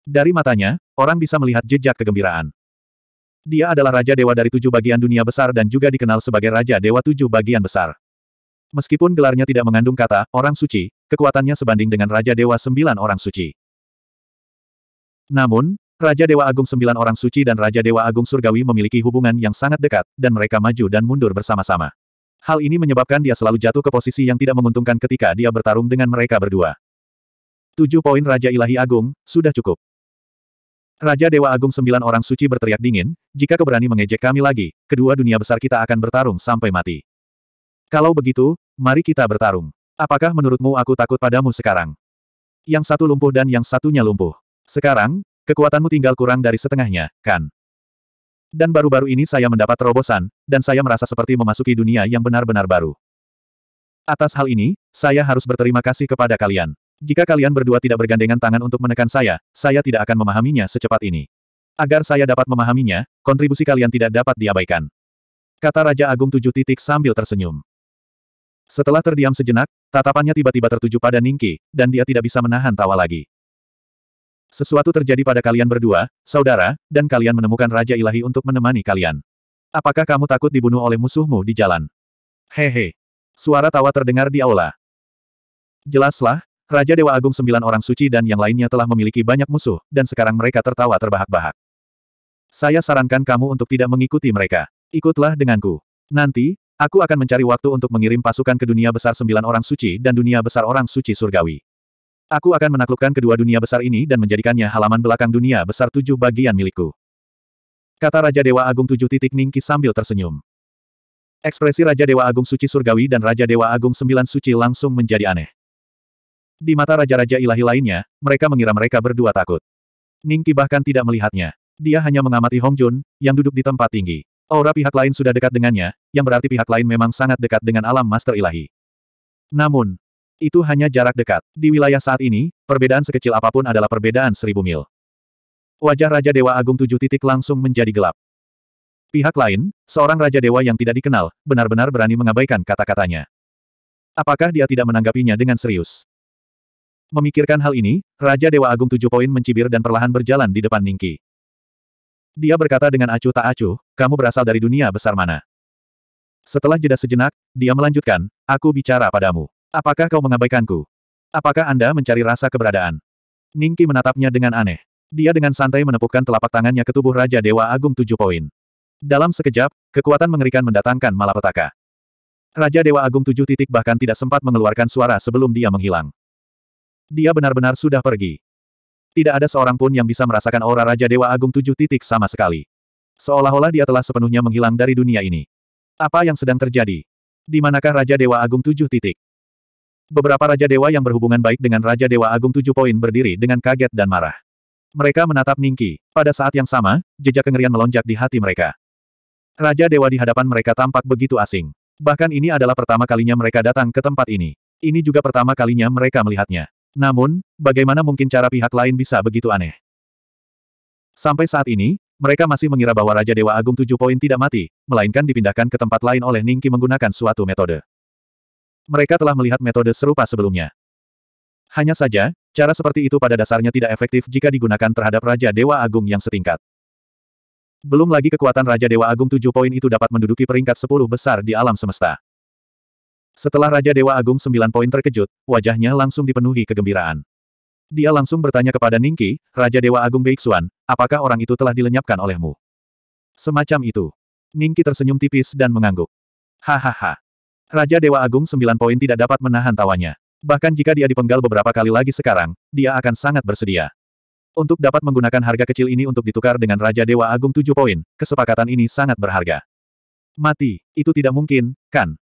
Dari matanya, orang bisa melihat jejak kegembiraan. Dia adalah Raja Dewa dari tujuh bagian dunia besar dan juga dikenal sebagai Raja Dewa tujuh bagian besar. Meskipun gelarnya tidak mengandung kata, orang suci, kekuatannya sebanding dengan Raja Dewa Sembilan Orang Suci. Namun, Raja Dewa Agung Sembilan Orang Suci dan Raja Dewa Agung Surgawi memiliki hubungan yang sangat dekat, dan mereka maju dan mundur bersama-sama. Hal ini menyebabkan dia selalu jatuh ke posisi yang tidak menguntungkan ketika dia bertarung dengan mereka berdua. Tujuh poin Raja Ilahi Agung, sudah cukup. Raja Dewa Agung Sembilan Orang Suci berteriak dingin, jika keberani mengejek kami lagi, kedua dunia besar kita akan bertarung sampai mati. Kalau begitu, mari kita bertarung. Apakah menurutmu aku takut padamu sekarang? Yang satu lumpuh dan yang satunya lumpuh. Sekarang, kekuatanmu tinggal kurang dari setengahnya, kan? Dan baru-baru ini saya mendapat terobosan, dan saya merasa seperti memasuki dunia yang benar-benar baru. Atas hal ini, saya harus berterima kasih kepada kalian. Jika kalian berdua tidak bergandengan tangan untuk menekan saya, saya tidak akan memahaminya secepat ini. Agar saya dapat memahaminya, kontribusi kalian tidak dapat diabaikan. Kata Raja Agung Tujuh Titik sambil tersenyum. Setelah terdiam sejenak, tatapannya tiba-tiba tertuju pada Ningki, dan dia tidak bisa menahan tawa lagi. Sesuatu terjadi pada kalian berdua, saudara, dan kalian menemukan Raja Ilahi untuk menemani kalian. Apakah kamu takut dibunuh oleh musuhmu di jalan? Hehe. Suara tawa terdengar di aula. Jelaslah, Raja Dewa Agung sembilan orang suci dan yang lainnya telah memiliki banyak musuh, dan sekarang mereka tertawa terbahak-bahak. Saya sarankan kamu untuk tidak mengikuti mereka. Ikutlah denganku. Nanti, Aku akan mencari waktu untuk mengirim pasukan ke dunia besar sembilan orang suci dan dunia besar orang suci surgawi. Aku akan menaklukkan kedua dunia besar ini dan menjadikannya halaman belakang dunia besar tujuh bagian milikku. Kata Raja Dewa Agung tujuh titik Ningki sambil tersenyum. Ekspresi Raja Dewa Agung Suci Surgawi dan Raja Dewa Agung Sembilan Suci langsung menjadi aneh. Di mata Raja-Raja ilahi lainnya, mereka mengira mereka berdua takut. Ningki bahkan tidak melihatnya. Dia hanya mengamati Hong Jun, yang duduk di tempat tinggi. Aura pihak lain sudah dekat dengannya, yang berarti pihak lain memang sangat dekat dengan alam master ilahi. Namun, itu hanya jarak dekat. Di wilayah saat ini, perbedaan sekecil apapun adalah perbedaan seribu mil. Wajah Raja Dewa Agung tujuh titik langsung menjadi gelap. Pihak lain, seorang Raja Dewa yang tidak dikenal, benar-benar berani mengabaikan kata-katanya. Apakah dia tidak menanggapinya dengan serius? Memikirkan hal ini, Raja Dewa Agung tujuh poin mencibir dan perlahan berjalan di depan Ningki. Dia berkata dengan acuh tak acuh, kamu berasal dari dunia besar mana? Setelah jeda sejenak, dia melanjutkan, aku bicara padamu. Apakah kau mengabaikanku? Apakah Anda mencari rasa keberadaan? Ningki menatapnya dengan aneh. Dia dengan santai menepukkan telapak tangannya ke tubuh Raja Dewa Agung tujuh poin. Dalam sekejap, kekuatan mengerikan mendatangkan malapetaka. Raja Dewa Agung tujuh titik bahkan tidak sempat mengeluarkan suara sebelum dia menghilang. Dia benar-benar sudah pergi. Tidak ada seorang pun yang bisa merasakan aura Raja Dewa Agung tujuh titik sama sekali. Seolah-olah dia telah sepenuhnya menghilang dari dunia ini. Apa yang sedang terjadi? Di manakah Raja Dewa Agung tujuh titik? Beberapa Raja Dewa yang berhubungan baik dengan Raja Dewa Agung tujuh poin berdiri dengan kaget dan marah. Mereka menatap Ningki. Pada saat yang sama, jejak kengerian melonjak di hati mereka. Raja Dewa di hadapan mereka tampak begitu asing. Bahkan ini adalah pertama kalinya mereka datang ke tempat ini. Ini juga pertama kalinya mereka melihatnya. Namun, bagaimana mungkin cara pihak lain bisa begitu aneh? Sampai saat ini, mereka masih mengira bahwa Raja Dewa Agung tujuh poin tidak mati, melainkan dipindahkan ke tempat lain oleh Ningki menggunakan suatu metode. Mereka telah melihat metode serupa sebelumnya. Hanya saja, cara seperti itu pada dasarnya tidak efektif jika digunakan terhadap Raja Dewa Agung yang setingkat. Belum lagi kekuatan Raja Dewa Agung tujuh poin itu dapat menduduki peringkat sepuluh besar di alam semesta. Setelah Raja Dewa Agung sembilan poin terkejut, wajahnya langsung dipenuhi kegembiraan. Dia langsung bertanya kepada Ningki, Raja Dewa Agung Beiksuan, apakah orang itu telah dilenyapkan olehmu? Semacam itu. Ningki tersenyum tipis dan mengangguk. Hahaha. Raja Dewa Agung sembilan poin tidak dapat menahan tawanya. Bahkan jika dia dipenggal beberapa kali lagi sekarang, dia akan sangat bersedia. Untuk dapat menggunakan harga kecil ini untuk ditukar dengan Raja Dewa Agung tujuh poin, kesepakatan ini sangat berharga. Mati, itu tidak mungkin, kan?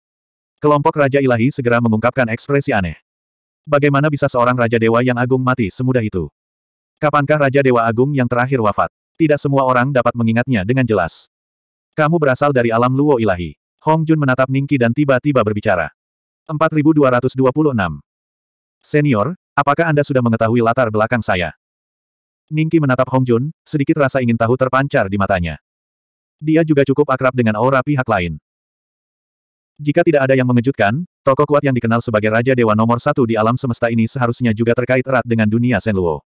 Kelompok Raja Ilahi segera mengungkapkan ekspresi aneh. Bagaimana bisa seorang Raja Dewa yang agung mati semudah itu? Kapankah Raja Dewa Agung yang terakhir wafat? Tidak semua orang dapat mengingatnya dengan jelas. Kamu berasal dari alam Luo Ilahi. Hong Jun menatap Ningki dan tiba-tiba berbicara. 4226. Senior, apakah Anda sudah mengetahui latar belakang saya? Ningki menatap Hong Jun, sedikit rasa ingin tahu terpancar di matanya. Dia juga cukup akrab dengan aura pihak lain. Jika tidak ada yang mengejutkan, tokoh kuat yang dikenal sebagai Raja Dewa nomor satu di alam semesta ini seharusnya juga terkait erat dengan dunia Senluo.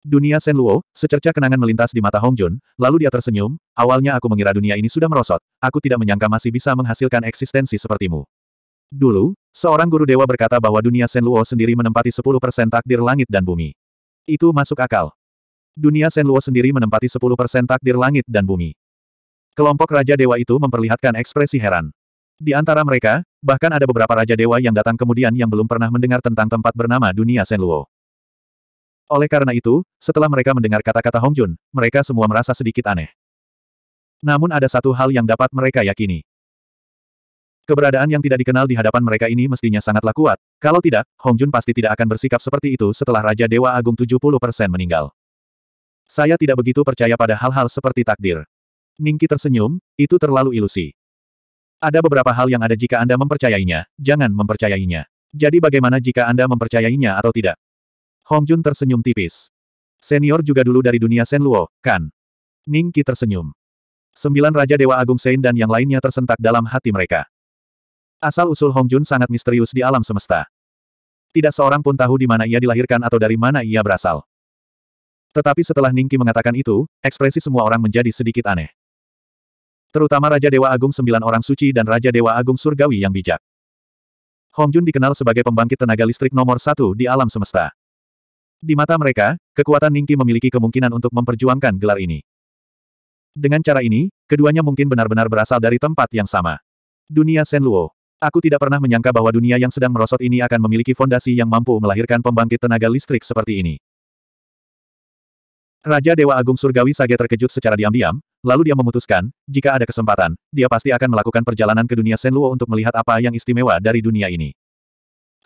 Dunia Senluo, secerca kenangan melintas di mata Hongjun, lalu dia tersenyum, awalnya aku mengira dunia ini sudah merosot, aku tidak menyangka masih bisa menghasilkan eksistensi sepertimu. Dulu, seorang guru dewa berkata bahwa dunia Senluo sendiri menempati 10% takdir langit dan bumi. Itu masuk akal. Dunia Senluo sendiri menempati 10% takdir langit dan bumi. Kelompok Raja Dewa itu memperlihatkan ekspresi heran. Di antara mereka, bahkan ada beberapa Raja Dewa yang datang kemudian yang belum pernah mendengar tentang tempat bernama Dunia Senluo. Oleh karena itu, setelah mereka mendengar kata-kata Hong Jun, mereka semua merasa sedikit aneh. Namun ada satu hal yang dapat mereka yakini. Keberadaan yang tidak dikenal di hadapan mereka ini mestinya sangatlah kuat. Kalau tidak, Hong Jun pasti tidak akan bersikap seperti itu setelah Raja Dewa Agung 70% meninggal. Saya tidak begitu percaya pada hal-hal seperti takdir. Ningki tersenyum, itu terlalu ilusi. Ada beberapa hal yang ada jika Anda mempercayainya, jangan mempercayainya. Jadi bagaimana jika Anda mempercayainya atau tidak? Hong Jun tersenyum tipis. Senior juga dulu dari dunia Sen Luo, kan? Ningki tersenyum. Sembilan Raja Dewa Agung Sein dan yang lainnya tersentak dalam hati mereka. Asal-usul Hong Jun sangat misterius di alam semesta. Tidak seorang pun tahu di mana ia dilahirkan atau dari mana ia berasal. Tetapi setelah Ningki mengatakan itu, ekspresi semua orang menjadi sedikit aneh. Terutama Raja Dewa Agung Sembilan Orang Suci dan Raja Dewa Agung Surgawi yang bijak. Hong Jun dikenal sebagai pembangkit tenaga listrik nomor satu di alam semesta. Di mata mereka, kekuatan Ningki memiliki kemungkinan untuk memperjuangkan gelar ini. Dengan cara ini, keduanya mungkin benar-benar berasal dari tempat yang sama. Dunia Sen Luo. Aku tidak pernah menyangka bahwa dunia yang sedang merosot ini akan memiliki fondasi yang mampu melahirkan pembangkit tenaga listrik seperti ini. Raja Dewa Agung Surgawi Sage terkejut secara diam-diam, lalu dia memutuskan, jika ada kesempatan, dia pasti akan melakukan perjalanan ke dunia Senluo untuk melihat apa yang istimewa dari dunia ini.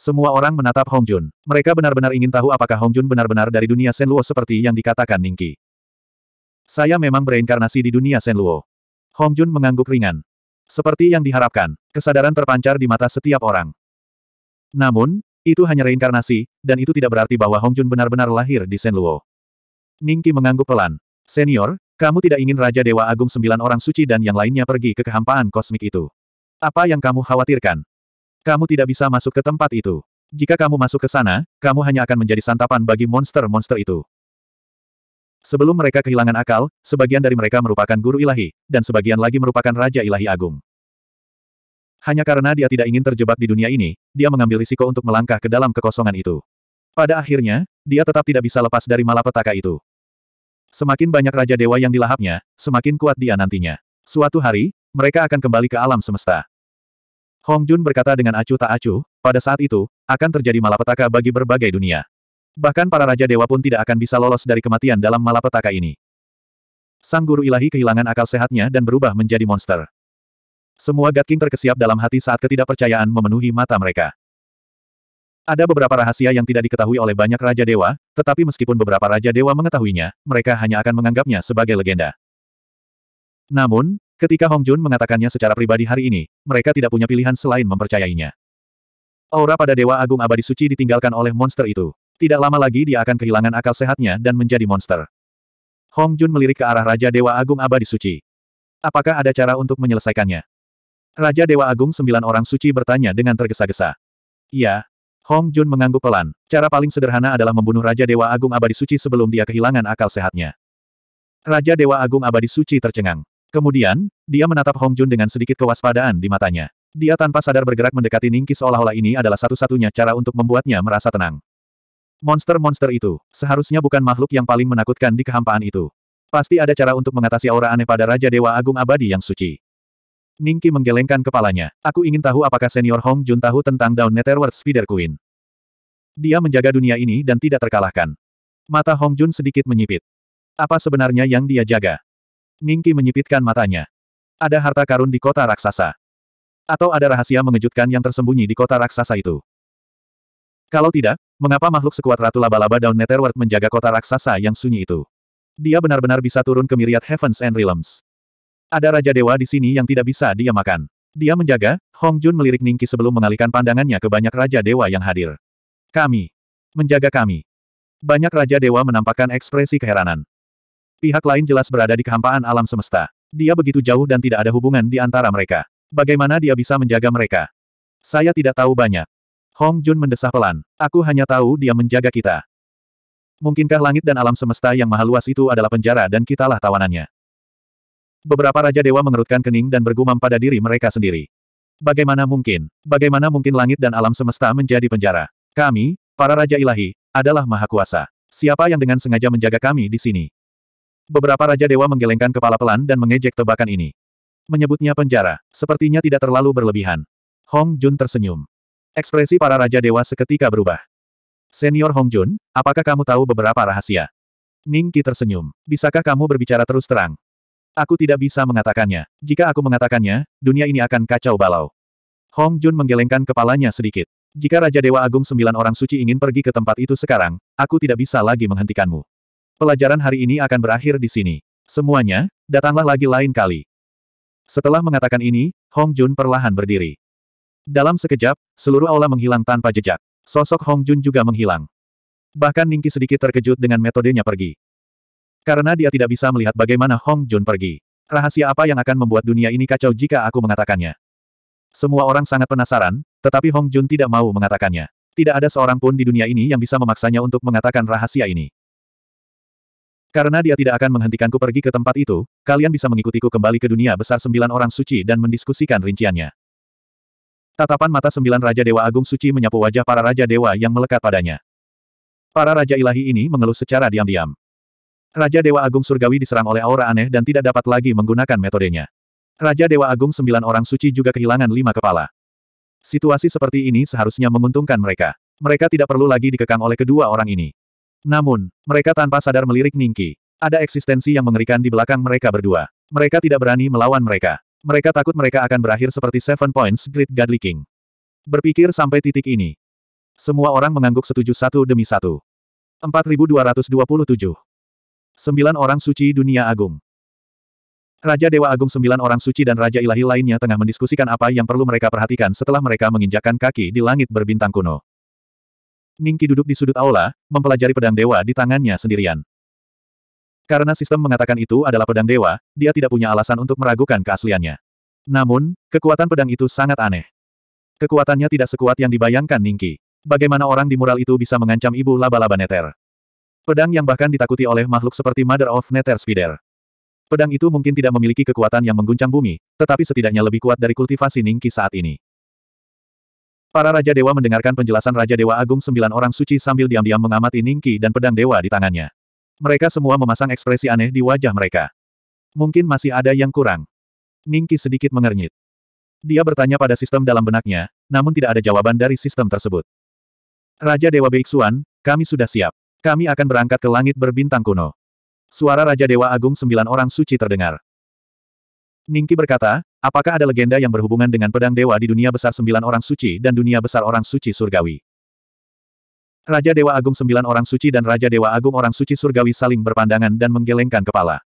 Semua orang menatap Hong Jun. Mereka benar-benar ingin tahu apakah Hong Jun benar-benar dari dunia Senluo seperti yang dikatakan Ningki. Saya memang bereinkarnasi di dunia Senluo. Hong Jun mengangguk ringan. Seperti yang diharapkan, kesadaran terpancar di mata setiap orang. Namun, itu hanya reinkarnasi, dan itu tidak berarti bahwa Hong Jun benar-benar lahir di Senluo. Ningki mengangguk pelan. Senior, kamu tidak ingin Raja Dewa Agung sembilan orang suci dan yang lainnya pergi ke kehampaan kosmik itu. Apa yang kamu khawatirkan? Kamu tidak bisa masuk ke tempat itu. Jika kamu masuk ke sana, kamu hanya akan menjadi santapan bagi monster-monster itu. Sebelum mereka kehilangan akal, sebagian dari mereka merupakan guru ilahi, dan sebagian lagi merupakan Raja Ilahi Agung. Hanya karena dia tidak ingin terjebak di dunia ini, dia mengambil risiko untuk melangkah ke dalam kekosongan itu. Pada akhirnya, dia tetap tidak bisa lepas dari malapetaka itu. Semakin banyak Raja Dewa yang dilahapnya, semakin kuat dia nantinya. Suatu hari, mereka akan kembali ke alam semesta. Hong Jun berkata dengan acuh tak acuh, pada saat itu, akan terjadi malapetaka bagi berbagai dunia. Bahkan para Raja Dewa pun tidak akan bisa lolos dari kematian dalam malapetaka ini. Sang Guru Ilahi kehilangan akal sehatnya dan berubah menjadi monster. Semua Gat King terkesiap dalam hati saat ketidakpercayaan memenuhi mata mereka. Ada beberapa rahasia yang tidak diketahui oleh banyak Raja Dewa, tetapi meskipun beberapa Raja Dewa mengetahuinya, mereka hanya akan menganggapnya sebagai legenda. Namun, ketika Hong Jun mengatakannya secara pribadi hari ini, mereka tidak punya pilihan selain mempercayainya. Aura pada Dewa Agung Abadi Suci ditinggalkan oleh monster itu. Tidak lama lagi dia akan kehilangan akal sehatnya dan menjadi monster. Hong Jun melirik ke arah Raja Dewa Agung Abadi Suci. Apakah ada cara untuk menyelesaikannya? Raja Dewa Agung sembilan orang suci bertanya dengan tergesa-gesa. Ya. Hong Jun mengangguk pelan. Cara paling sederhana adalah membunuh Raja Dewa Agung Abadi Suci sebelum dia kehilangan akal sehatnya. Raja Dewa Agung Abadi Suci tercengang. Kemudian, dia menatap Hong Jun dengan sedikit kewaspadaan di matanya. Dia tanpa sadar bergerak mendekati Ningki seolah-olah ini adalah satu-satunya cara untuk membuatnya merasa tenang. Monster-monster itu, seharusnya bukan makhluk yang paling menakutkan di kehampaan itu. Pasti ada cara untuk mengatasi aura aneh pada Raja Dewa Agung Abadi yang suci. Ningki menggelengkan kepalanya. Aku ingin tahu apakah senior Hong Jun tahu tentang Down Netherworld Spider Queen. Dia menjaga dunia ini dan tidak terkalahkan. Mata Hong Jun sedikit menyipit. Apa sebenarnya yang dia jaga? Ningki menyipitkan matanya. Ada harta karun di kota raksasa. Atau ada rahasia mengejutkan yang tersembunyi di kota raksasa itu. Kalau tidak, mengapa makhluk sekuat Ratu Laba-Laba Down Netherworld menjaga kota raksasa yang sunyi itu? Dia benar-benar bisa turun ke Myriad Heavens and Realms. Ada Raja Dewa di sini yang tidak bisa dia makan. Dia menjaga, Hong Jun melirik Ningki sebelum mengalihkan pandangannya ke banyak Raja Dewa yang hadir. Kami. Menjaga kami. Banyak Raja Dewa menampakkan ekspresi keheranan. Pihak lain jelas berada di kehampaan alam semesta. Dia begitu jauh dan tidak ada hubungan di antara mereka. Bagaimana dia bisa menjaga mereka? Saya tidak tahu banyak. Hong Jun mendesah pelan. Aku hanya tahu dia menjaga kita. Mungkinkah langit dan alam semesta yang maha luas itu adalah penjara dan kitalah tawanannya? Beberapa Raja Dewa mengerutkan kening dan bergumam pada diri mereka sendiri. Bagaimana mungkin? Bagaimana mungkin langit dan alam semesta menjadi penjara? Kami, para Raja Ilahi, adalah Maha Kuasa. Siapa yang dengan sengaja menjaga kami di sini? Beberapa Raja Dewa menggelengkan kepala pelan dan mengejek tebakan ini. Menyebutnya penjara, sepertinya tidak terlalu berlebihan. Hong Jun tersenyum. Ekspresi para Raja Dewa seketika berubah. Senior Hong Jun, apakah kamu tahu beberapa rahasia? Ning Qi tersenyum. Bisakah kamu berbicara terus terang? Aku tidak bisa mengatakannya. Jika aku mengatakannya, dunia ini akan kacau balau. Hong Jun menggelengkan kepalanya sedikit. Jika Raja Dewa Agung sembilan orang suci ingin pergi ke tempat itu sekarang, aku tidak bisa lagi menghentikanmu. Pelajaran hari ini akan berakhir di sini. Semuanya, datanglah lagi lain kali. Setelah mengatakan ini, Hong Jun perlahan berdiri. Dalam sekejap, seluruh aula menghilang tanpa jejak. Sosok Hong Jun juga menghilang. Bahkan Ningki sedikit terkejut dengan metodenya pergi. Karena dia tidak bisa melihat bagaimana Hong Jun pergi. Rahasia apa yang akan membuat dunia ini kacau jika aku mengatakannya? Semua orang sangat penasaran, tetapi Hong Jun tidak mau mengatakannya. Tidak ada seorang pun di dunia ini yang bisa memaksanya untuk mengatakan rahasia ini. Karena dia tidak akan menghentikanku pergi ke tempat itu, kalian bisa mengikutiku kembali ke dunia besar sembilan orang suci dan mendiskusikan rinciannya. Tatapan mata sembilan Raja Dewa Agung Suci menyapu wajah para Raja Dewa yang melekat padanya. Para Raja Ilahi ini mengeluh secara diam-diam. Raja Dewa Agung Surgawi diserang oleh aura aneh dan tidak dapat lagi menggunakan metodenya. Raja Dewa Agung sembilan orang suci juga kehilangan lima kepala. Situasi seperti ini seharusnya menguntungkan mereka. Mereka tidak perlu lagi dikekang oleh kedua orang ini. Namun, mereka tanpa sadar melirik Ningki. Ada eksistensi yang mengerikan di belakang mereka berdua. Mereka tidak berani melawan mereka. Mereka takut mereka akan berakhir seperti Seven Points Great Godly King. Berpikir sampai titik ini. Semua orang mengangguk setuju satu demi satu. 4227 Sembilan orang suci dunia agung. Raja Dewa Agung sembilan orang suci dan Raja Ilahi lainnya tengah mendiskusikan apa yang perlu mereka perhatikan setelah mereka menginjakan kaki di langit berbintang kuno. Ningki duduk di sudut aula, mempelajari pedang dewa di tangannya sendirian. Karena sistem mengatakan itu adalah pedang dewa, dia tidak punya alasan untuk meragukan keasliannya. Namun, kekuatan pedang itu sangat aneh. Kekuatannya tidak sekuat yang dibayangkan Ningki. Bagaimana orang di mural itu bisa mengancam ibu laba-laba neter? Pedang yang bahkan ditakuti oleh makhluk seperti Mother of Nether Spider. Pedang itu mungkin tidak memiliki kekuatan yang mengguncang bumi, tetapi setidaknya lebih kuat dari kultivasi Ningki saat ini. Para Raja Dewa mendengarkan penjelasan Raja Dewa Agung sembilan orang suci sambil diam-diam mengamati Ningki dan pedang Dewa di tangannya. Mereka semua memasang ekspresi aneh di wajah mereka. Mungkin masih ada yang kurang. Ningki sedikit mengernyit. Dia bertanya pada sistem dalam benaknya, namun tidak ada jawaban dari sistem tersebut. Raja Dewa Beiksuan, kami sudah siap. Kami akan berangkat ke langit berbintang kuno. Suara Raja Dewa Agung sembilan orang suci terdengar. Ningki berkata, apakah ada legenda yang berhubungan dengan pedang dewa di dunia besar sembilan orang suci dan dunia besar orang suci surgawi? Raja Dewa Agung sembilan orang suci dan Raja Dewa Agung orang suci surgawi saling berpandangan dan menggelengkan kepala.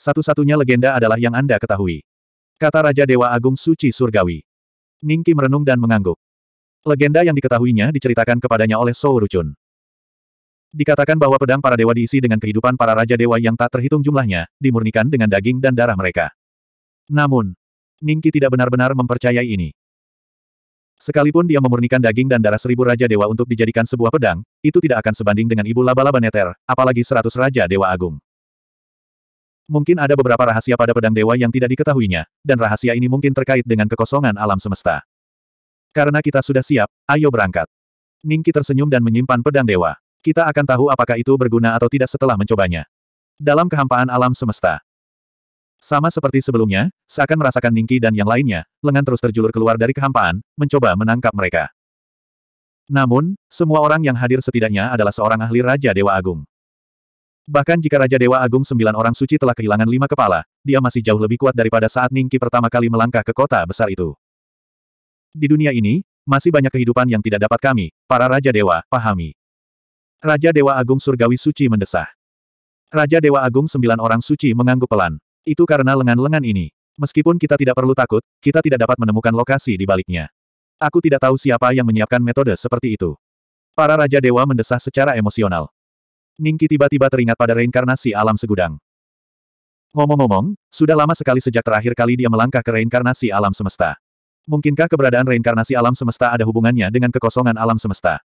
Satu-satunya legenda adalah yang Anda ketahui. Kata Raja Dewa Agung Suci Surgawi. Ningki merenung dan mengangguk. Legenda yang diketahuinya diceritakan kepadanya oleh Sou Rucun. Dikatakan bahwa pedang para dewa diisi dengan kehidupan para raja dewa yang tak terhitung jumlahnya, dimurnikan dengan daging dan darah mereka. Namun, Ningki tidak benar-benar mempercayai ini. Sekalipun dia memurnikan daging dan darah seribu raja dewa untuk dijadikan sebuah pedang, itu tidak akan sebanding dengan ibu laba-laba neter, apalagi seratus raja dewa agung. Mungkin ada beberapa rahasia pada pedang dewa yang tidak diketahuinya, dan rahasia ini mungkin terkait dengan kekosongan alam semesta. Karena kita sudah siap, ayo berangkat. Ningki tersenyum dan menyimpan pedang dewa. Kita akan tahu apakah itu berguna atau tidak setelah mencobanya. Dalam kehampaan alam semesta. Sama seperti sebelumnya, seakan merasakan Ningki dan yang lainnya, lengan terus terjulur keluar dari kehampaan, mencoba menangkap mereka. Namun, semua orang yang hadir setidaknya adalah seorang ahli Raja Dewa Agung. Bahkan jika Raja Dewa Agung sembilan orang suci telah kehilangan lima kepala, dia masih jauh lebih kuat daripada saat Ningki pertama kali melangkah ke kota besar itu. Di dunia ini, masih banyak kehidupan yang tidak dapat kami, para Raja Dewa, pahami. Raja Dewa Agung Surgawi Suci mendesah. Raja Dewa Agung sembilan orang suci mengangguk pelan. Itu karena lengan-lengan ini. Meskipun kita tidak perlu takut, kita tidak dapat menemukan lokasi di baliknya. Aku tidak tahu siapa yang menyiapkan metode seperti itu. Para Raja Dewa mendesah secara emosional. Ningki tiba-tiba teringat pada reinkarnasi alam segudang. Ngomong-ngomong, sudah lama sekali sejak terakhir kali dia melangkah ke reinkarnasi alam semesta. Mungkinkah keberadaan reinkarnasi alam semesta ada hubungannya dengan kekosongan alam semesta?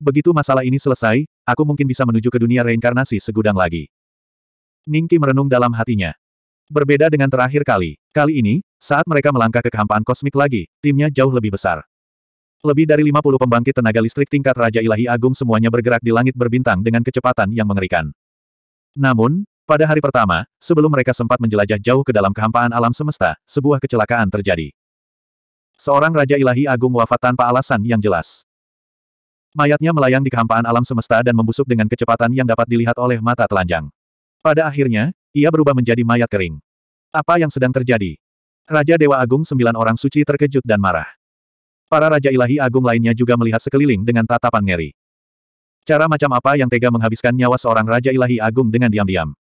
Begitu masalah ini selesai, aku mungkin bisa menuju ke dunia reinkarnasi segudang lagi. Ningki merenung dalam hatinya. Berbeda dengan terakhir kali, kali ini, saat mereka melangkah ke kehampaan kosmik lagi, timnya jauh lebih besar. Lebih dari 50 pembangkit tenaga listrik tingkat Raja Ilahi Agung semuanya bergerak di langit berbintang dengan kecepatan yang mengerikan. Namun, pada hari pertama, sebelum mereka sempat menjelajah jauh ke dalam kehampaan alam semesta, sebuah kecelakaan terjadi. Seorang Raja Ilahi Agung wafat tanpa alasan yang jelas. Mayatnya melayang di kehampaan alam semesta dan membusuk dengan kecepatan yang dapat dilihat oleh mata telanjang. Pada akhirnya, ia berubah menjadi mayat kering. Apa yang sedang terjadi? Raja Dewa Agung sembilan orang suci terkejut dan marah. Para Raja Ilahi Agung lainnya juga melihat sekeliling dengan tatapan ngeri. Cara macam apa yang tega menghabiskan nyawa seorang Raja Ilahi Agung dengan diam-diam?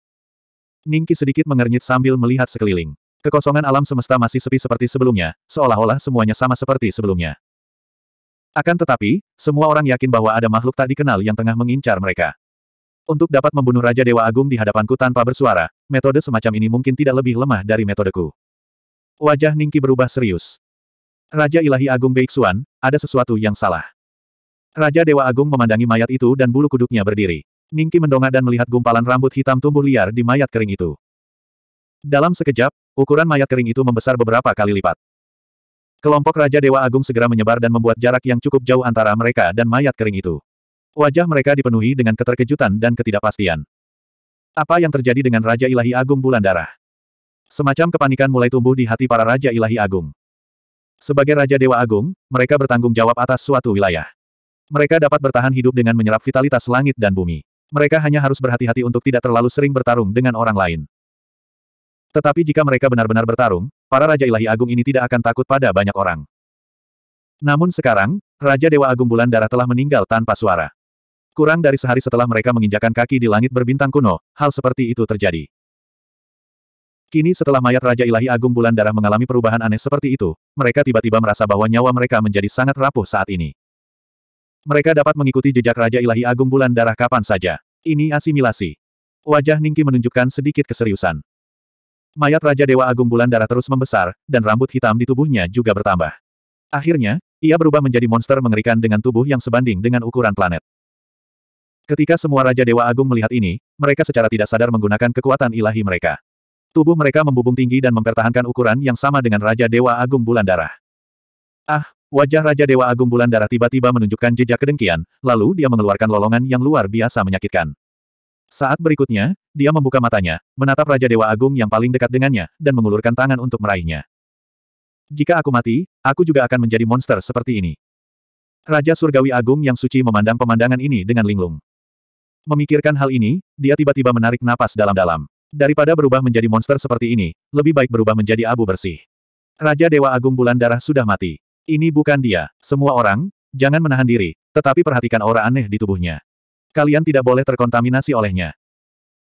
Ningki sedikit mengernyit sambil melihat sekeliling. Kekosongan alam semesta masih sepi seperti sebelumnya, seolah-olah semuanya sama seperti sebelumnya. Akan tetapi, semua orang yakin bahwa ada makhluk tak dikenal yang tengah mengincar mereka. Untuk dapat membunuh Raja Dewa Agung di hadapanku tanpa bersuara, metode semacam ini mungkin tidak lebih lemah dari metodeku. Wajah Ningki berubah serius. Raja Ilahi Agung Beiksuan, ada sesuatu yang salah. Raja Dewa Agung memandangi mayat itu dan bulu kuduknya berdiri. Ningki mendongak dan melihat gumpalan rambut hitam tumbuh liar di mayat kering itu. Dalam sekejap, ukuran mayat kering itu membesar beberapa kali lipat. Kelompok Raja Dewa Agung segera menyebar dan membuat jarak yang cukup jauh antara mereka dan mayat kering itu. Wajah mereka dipenuhi dengan keterkejutan dan ketidakpastian. Apa yang terjadi dengan Raja Ilahi Agung Bulan Darah? Semacam kepanikan mulai tumbuh di hati para Raja Ilahi Agung. Sebagai Raja Dewa Agung, mereka bertanggung jawab atas suatu wilayah. Mereka dapat bertahan hidup dengan menyerap vitalitas langit dan bumi. Mereka hanya harus berhati-hati untuk tidak terlalu sering bertarung dengan orang lain. Tetapi jika mereka benar-benar bertarung, para Raja Ilahi Agung ini tidak akan takut pada banyak orang. Namun sekarang, Raja Dewa Agung Bulan Darah telah meninggal tanpa suara. Kurang dari sehari setelah mereka menginjakan kaki di langit berbintang kuno, hal seperti itu terjadi. Kini setelah mayat Raja Ilahi Agung Bulan Darah mengalami perubahan aneh seperti itu, mereka tiba-tiba merasa bahwa nyawa mereka menjadi sangat rapuh saat ini. Mereka dapat mengikuti jejak Raja Ilahi Agung Bulan Darah kapan saja. Ini asimilasi. Wajah Ningki menunjukkan sedikit keseriusan. Mayat Raja Dewa Agung Bulan Darah terus membesar, dan rambut hitam di tubuhnya juga bertambah. Akhirnya, ia berubah menjadi monster mengerikan dengan tubuh yang sebanding dengan ukuran planet. Ketika semua Raja Dewa Agung melihat ini, mereka secara tidak sadar menggunakan kekuatan ilahi mereka. Tubuh mereka membubung tinggi dan mempertahankan ukuran yang sama dengan Raja Dewa Agung Bulan Darah. Ah, wajah Raja Dewa Agung Bulan Darah tiba-tiba menunjukkan jejak kedengkian, lalu dia mengeluarkan lolongan yang luar biasa menyakitkan. Saat berikutnya, dia membuka matanya, menatap Raja Dewa Agung yang paling dekat dengannya, dan mengulurkan tangan untuk meraihnya. Jika aku mati, aku juga akan menjadi monster seperti ini. Raja Surgawi Agung yang suci memandang pemandangan ini dengan linglung. Memikirkan hal ini, dia tiba-tiba menarik napas dalam-dalam. Daripada berubah menjadi monster seperti ini, lebih baik berubah menjadi abu bersih. Raja Dewa Agung Bulan Darah sudah mati. Ini bukan dia. Semua orang, jangan menahan diri, tetapi perhatikan aura aneh di tubuhnya. Kalian tidak boleh terkontaminasi olehnya.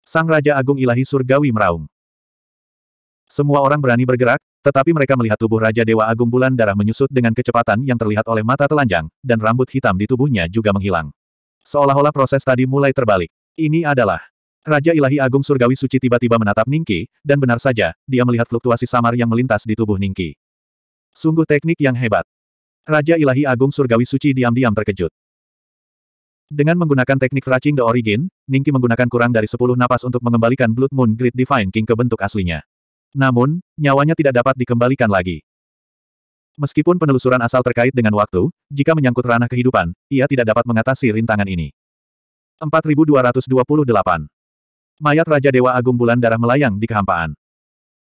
Sang Raja Agung Ilahi Surgawi meraung. Semua orang berani bergerak, tetapi mereka melihat tubuh Raja Dewa Agung Bulan Darah menyusut dengan kecepatan yang terlihat oleh mata telanjang, dan rambut hitam di tubuhnya juga menghilang. Seolah-olah proses tadi mulai terbalik. Ini adalah Raja Ilahi Agung Surgawi Suci tiba-tiba menatap Ningki, dan benar saja, dia melihat fluktuasi samar yang melintas di tubuh Ningki. Sungguh teknik yang hebat. Raja Ilahi Agung Surgawi Suci diam-diam terkejut. Dengan menggunakan teknik racing the origin, Ningki menggunakan kurang dari 10 napas untuk mengembalikan Blood Moon Great Divine King ke bentuk aslinya. Namun, nyawanya tidak dapat dikembalikan lagi. Meskipun penelusuran asal terkait dengan waktu, jika menyangkut ranah kehidupan, ia tidak dapat mengatasi rintangan ini. 4228 Mayat Raja Dewa Agung Bulan Darah melayang di kehampaan.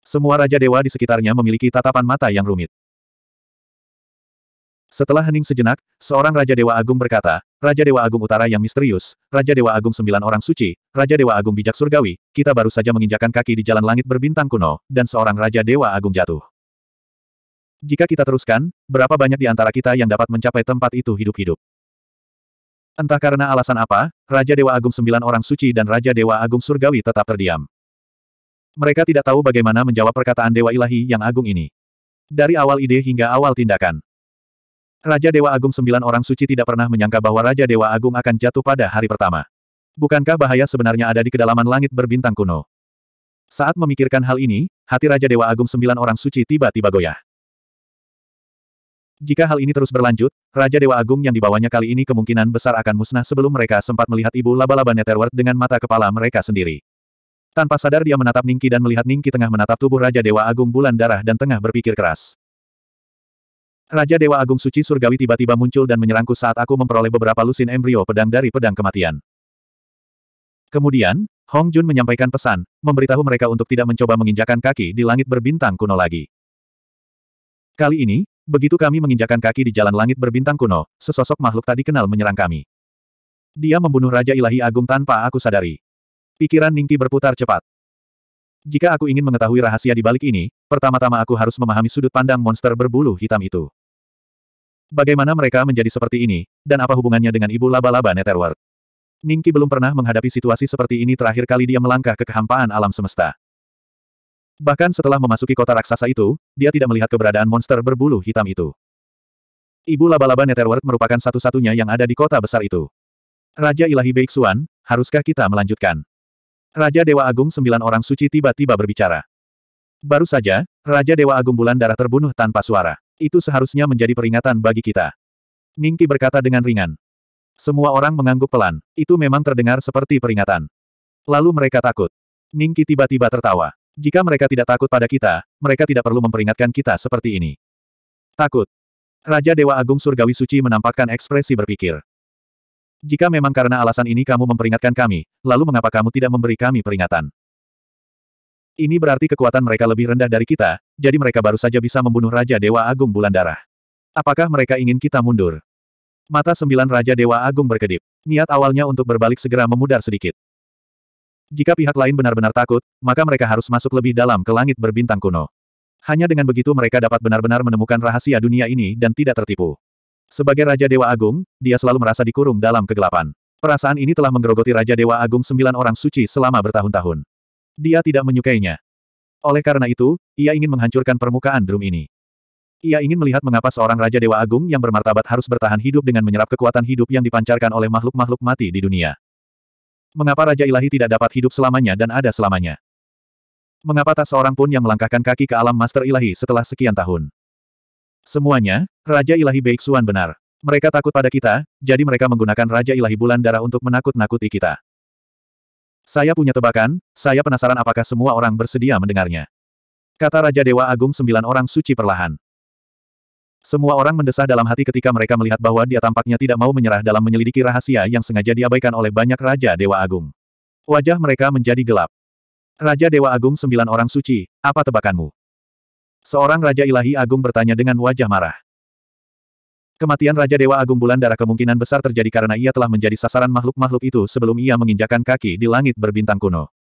Semua Raja Dewa di sekitarnya memiliki tatapan mata yang rumit. Setelah hening sejenak, seorang Raja Dewa Agung berkata, Raja Dewa Agung Utara yang misterius, Raja Dewa Agung Sembilan Orang Suci, Raja Dewa Agung Bijak Surgawi, kita baru saja menginjakan kaki di jalan langit berbintang kuno, dan seorang Raja Dewa Agung jatuh. Jika kita teruskan, berapa banyak di antara kita yang dapat mencapai tempat itu hidup-hidup? Entah karena alasan apa, Raja Dewa Agung Sembilan Orang Suci dan Raja Dewa Agung Surgawi tetap terdiam. Mereka tidak tahu bagaimana menjawab perkataan Dewa Ilahi yang agung ini. Dari awal ide hingga awal tindakan, Raja Dewa Agung sembilan orang suci tidak pernah menyangka bahwa Raja Dewa Agung akan jatuh pada hari pertama. Bukankah bahaya sebenarnya ada di kedalaman langit berbintang kuno? Saat memikirkan hal ini, hati Raja Dewa Agung sembilan orang suci tiba-tiba goyah. Jika hal ini terus berlanjut, Raja Dewa Agung yang dibawanya kali ini kemungkinan besar akan musnah sebelum mereka sempat melihat ibu laba-laba Netherworld dengan mata kepala mereka sendiri. Tanpa sadar dia menatap Ningki dan melihat Ningki tengah menatap tubuh Raja Dewa Agung bulan darah dan tengah berpikir keras. Raja Dewa Agung Suci Surgawi tiba-tiba muncul dan menyerangku saat aku memperoleh beberapa lusin embrio pedang dari pedang kematian. Kemudian, Hong Jun menyampaikan pesan, memberitahu mereka untuk tidak mencoba menginjakan kaki di langit berbintang kuno lagi. Kali ini, begitu kami menginjakan kaki di jalan langit berbintang kuno, sesosok makhluk tak dikenal menyerang kami. Dia membunuh Raja Ilahi Agung tanpa aku sadari. Pikiran Ningki berputar cepat. Jika aku ingin mengetahui rahasia di balik ini, pertama-tama aku harus memahami sudut pandang monster berbulu hitam itu. Bagaimana mereka menjadi seperti ini, dan apa hubungannya dengan ibu laba-laba Netherworld? Ningki belum pernah menghadapi situasi seperti ini terakhir kali dia melangkah ke kehampaan alam semesta. Bahkan setelah memasuki kota raksasa itu, dia tidak melihat keberadaan monster berbulu hitam itu. Ibu laba-laba Netherworld merupakan satu-satunya yang ada di kota besar itu. Raja Ilahi Beixuan, haruskah kita melanjutkan? Raja Dewa Agung sembilan orang suci tiba-tiba berbicara. Baru saja, Raja Dewa Agung Bulan Darah terbunuh tanpa suara. Itu seharusnya menjadi peringatan bagi kita. Ningki berkata dengan ringan. Semua orang mengangguk pelan. Itu memang terdengar seperti peringatan. Lalu mereka takut. Ningki tiba-tiba tertawa. Jika mereka tidak takut pada kita, mereka tidak perlu memperingatkan kita seperti ini. Takut. Raja Dewa Agung Surgawi Suci menampakkan ekspresi berpikir. Jika memang karena alasan ini kamu memperingatkan kami, lalu mengapa kamu tidak memberi kami peringatan? Ini berarti kekuatan mereka lebih rendah dari kita, jadi mereka baru saja bisa membunuh Raja Dewa Agung Bulan Darah. Apakah mereka ingin kita mundur? Mata sembilan Raja Dewa Agung berkedip. Niat awalnya untuk berbalik segera memudar sedikit. Jika pihak lain benar-benar takut, maka mereka harus masuk lebih dalam ke langit berbintang kuno. Hanya dengan begitu mereka dapat benar-benar menemukan rahasia dunia ini dan tidak tertipu. Sebagai Raja Dewa Agung, dia selalu merasa dikurung dalam kegelapan. Perasaan ini telah menggerogoti Raja Dewa Agung sembilan orang suci selama bertahun-tahun. Dia tidak menyukainya. Oleh karena itu, ia ingin menghancurkan permukaan drum ini. Ia ingin melihat mengapa seorang Raja Dewa Agung yang bermartabat harus bertahan hidup dengan menyerap kekuatan hidup yang dipancarkan oleh makhluk-makhluk mati di dunia. Mengapa Raja Ilahi tidak dapat hidup selamanya dan ada selamanya? Mengapa tak seorang pun yang melangkahkan kaki ke alam Master Ilahi setelah sekian tahun? Semuanya, Raja Ilahi Beixuan benar. Mereka takut pada kita, jadi mereka menggunakan Raja Ilahi Bulan Darah untuk menakut-nakuti kita. Saya punya tebakan, saya penasaran apakah semua orang bersedia mendengarnya. Kata Raja Dewa Agung sembilan orang suci perlahan. Semua orang mendesah dalam hati ketika mereka melihat bahwa dia tampaknya tidak mau menyerah dalam menyelidiki rahasia yang sengaja diabaikan oleh banyak Raja Dewa Agung. Wajah mereka menjadi gelap. Raja Dewa Agung sembilan orang suci, apa tebakanmu? Seorang Raja Ilahi Agung bertanya dengan wajah marah. Kematian Raja Dewa Agung Bulan Darah kemungkinan besar terjadi karena ia telah menjadi sasaran makhluk-makhluk itu sebelum ia menginjakan kaki di langit berbintang kuno.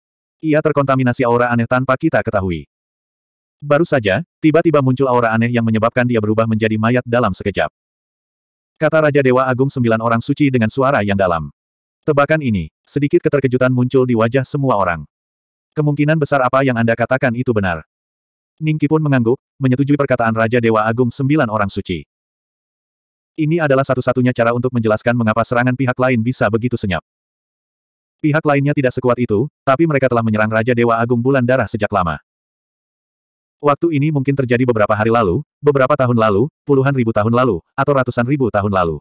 Ia terkontaminasi aura aneh tanpa kita ketahui. Baru saja, tiba-tiba muncul aura aneh yang menyebabkan dia berubah menjadi mayat dalam sekejap. Kata Raja Dewa Agung sembilan orang suci dengan suara yang dalam. Tebakan ini, sedikit keterkejutan muncul di wajah semua orang. Kemungkinan besar apa yang Anda katakan itu benar. Ningki pun mengangguk, menyetujui perkataan Raja Dewa Agung Sembilan Orang Suci. Ini adalah satu-satunya cara untuk menjelaskan mengapa serangan pihak lain bisa begitu senyap. Pihak lainnya tidak sekuat itu, tapi mereka telah menyerang Raja Dewa Agung Bulan Darah sejak lama. Waktu ini mungkin terjadi beberapa hari lalu, beberapa tahun lalu, puluhan ribu tahun lalu, atau ratusan ribu tahun lalu.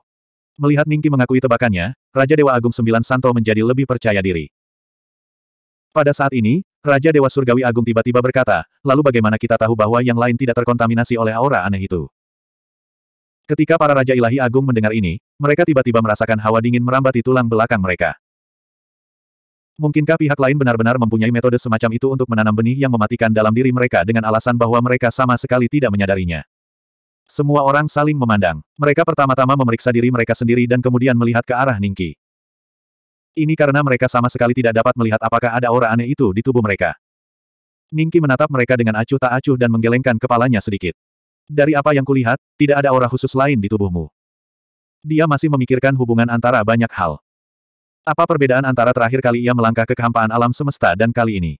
Melihat Ningki mengakui tebakannya, Raja Dewa Agung Sembilan Santo menjadi lebih percaya diri. Pada saat ini, Raja Dewa Surgawi Agung tiba-tiba berkata, lalu bagaimana kita tahu bahwa yang lain tidak terkontaminasi oleh aura aneh itu? Ketika para Raja Ilahi Agung mendengar ini, mereka tiba-tiba merasakan hawa dingin merambat di tulang belakang mereka. Mungkinkah pihak lain benar-benar mempunyai metode semacam itu untuk menanam benih yang mematikan dalam diri mereka dengan alasan bahwa mereka sama sekali tidak menyadarinya? Semua orang saling memandang. Mereka pertama-tama memeriksa diri mereka sendiri dan kemudian melihat ke arah Ningki. Ini karena mereka sama sekali tidak dapat melihat apakah ada aura aneh itu di tubuh mereka. Ningki menatap mereka dengan acuh tak acuh dan menggelengkan kepalanya sedikit. Dari apa yang kulihat, tidak ada aura khusus lain di tubuhmu. Dia masih memikirkan hubungan antara banyak hal. Apa perbedaan antara terakhir kali ia melangkah ke kehampaan alam semesta dan kali ini?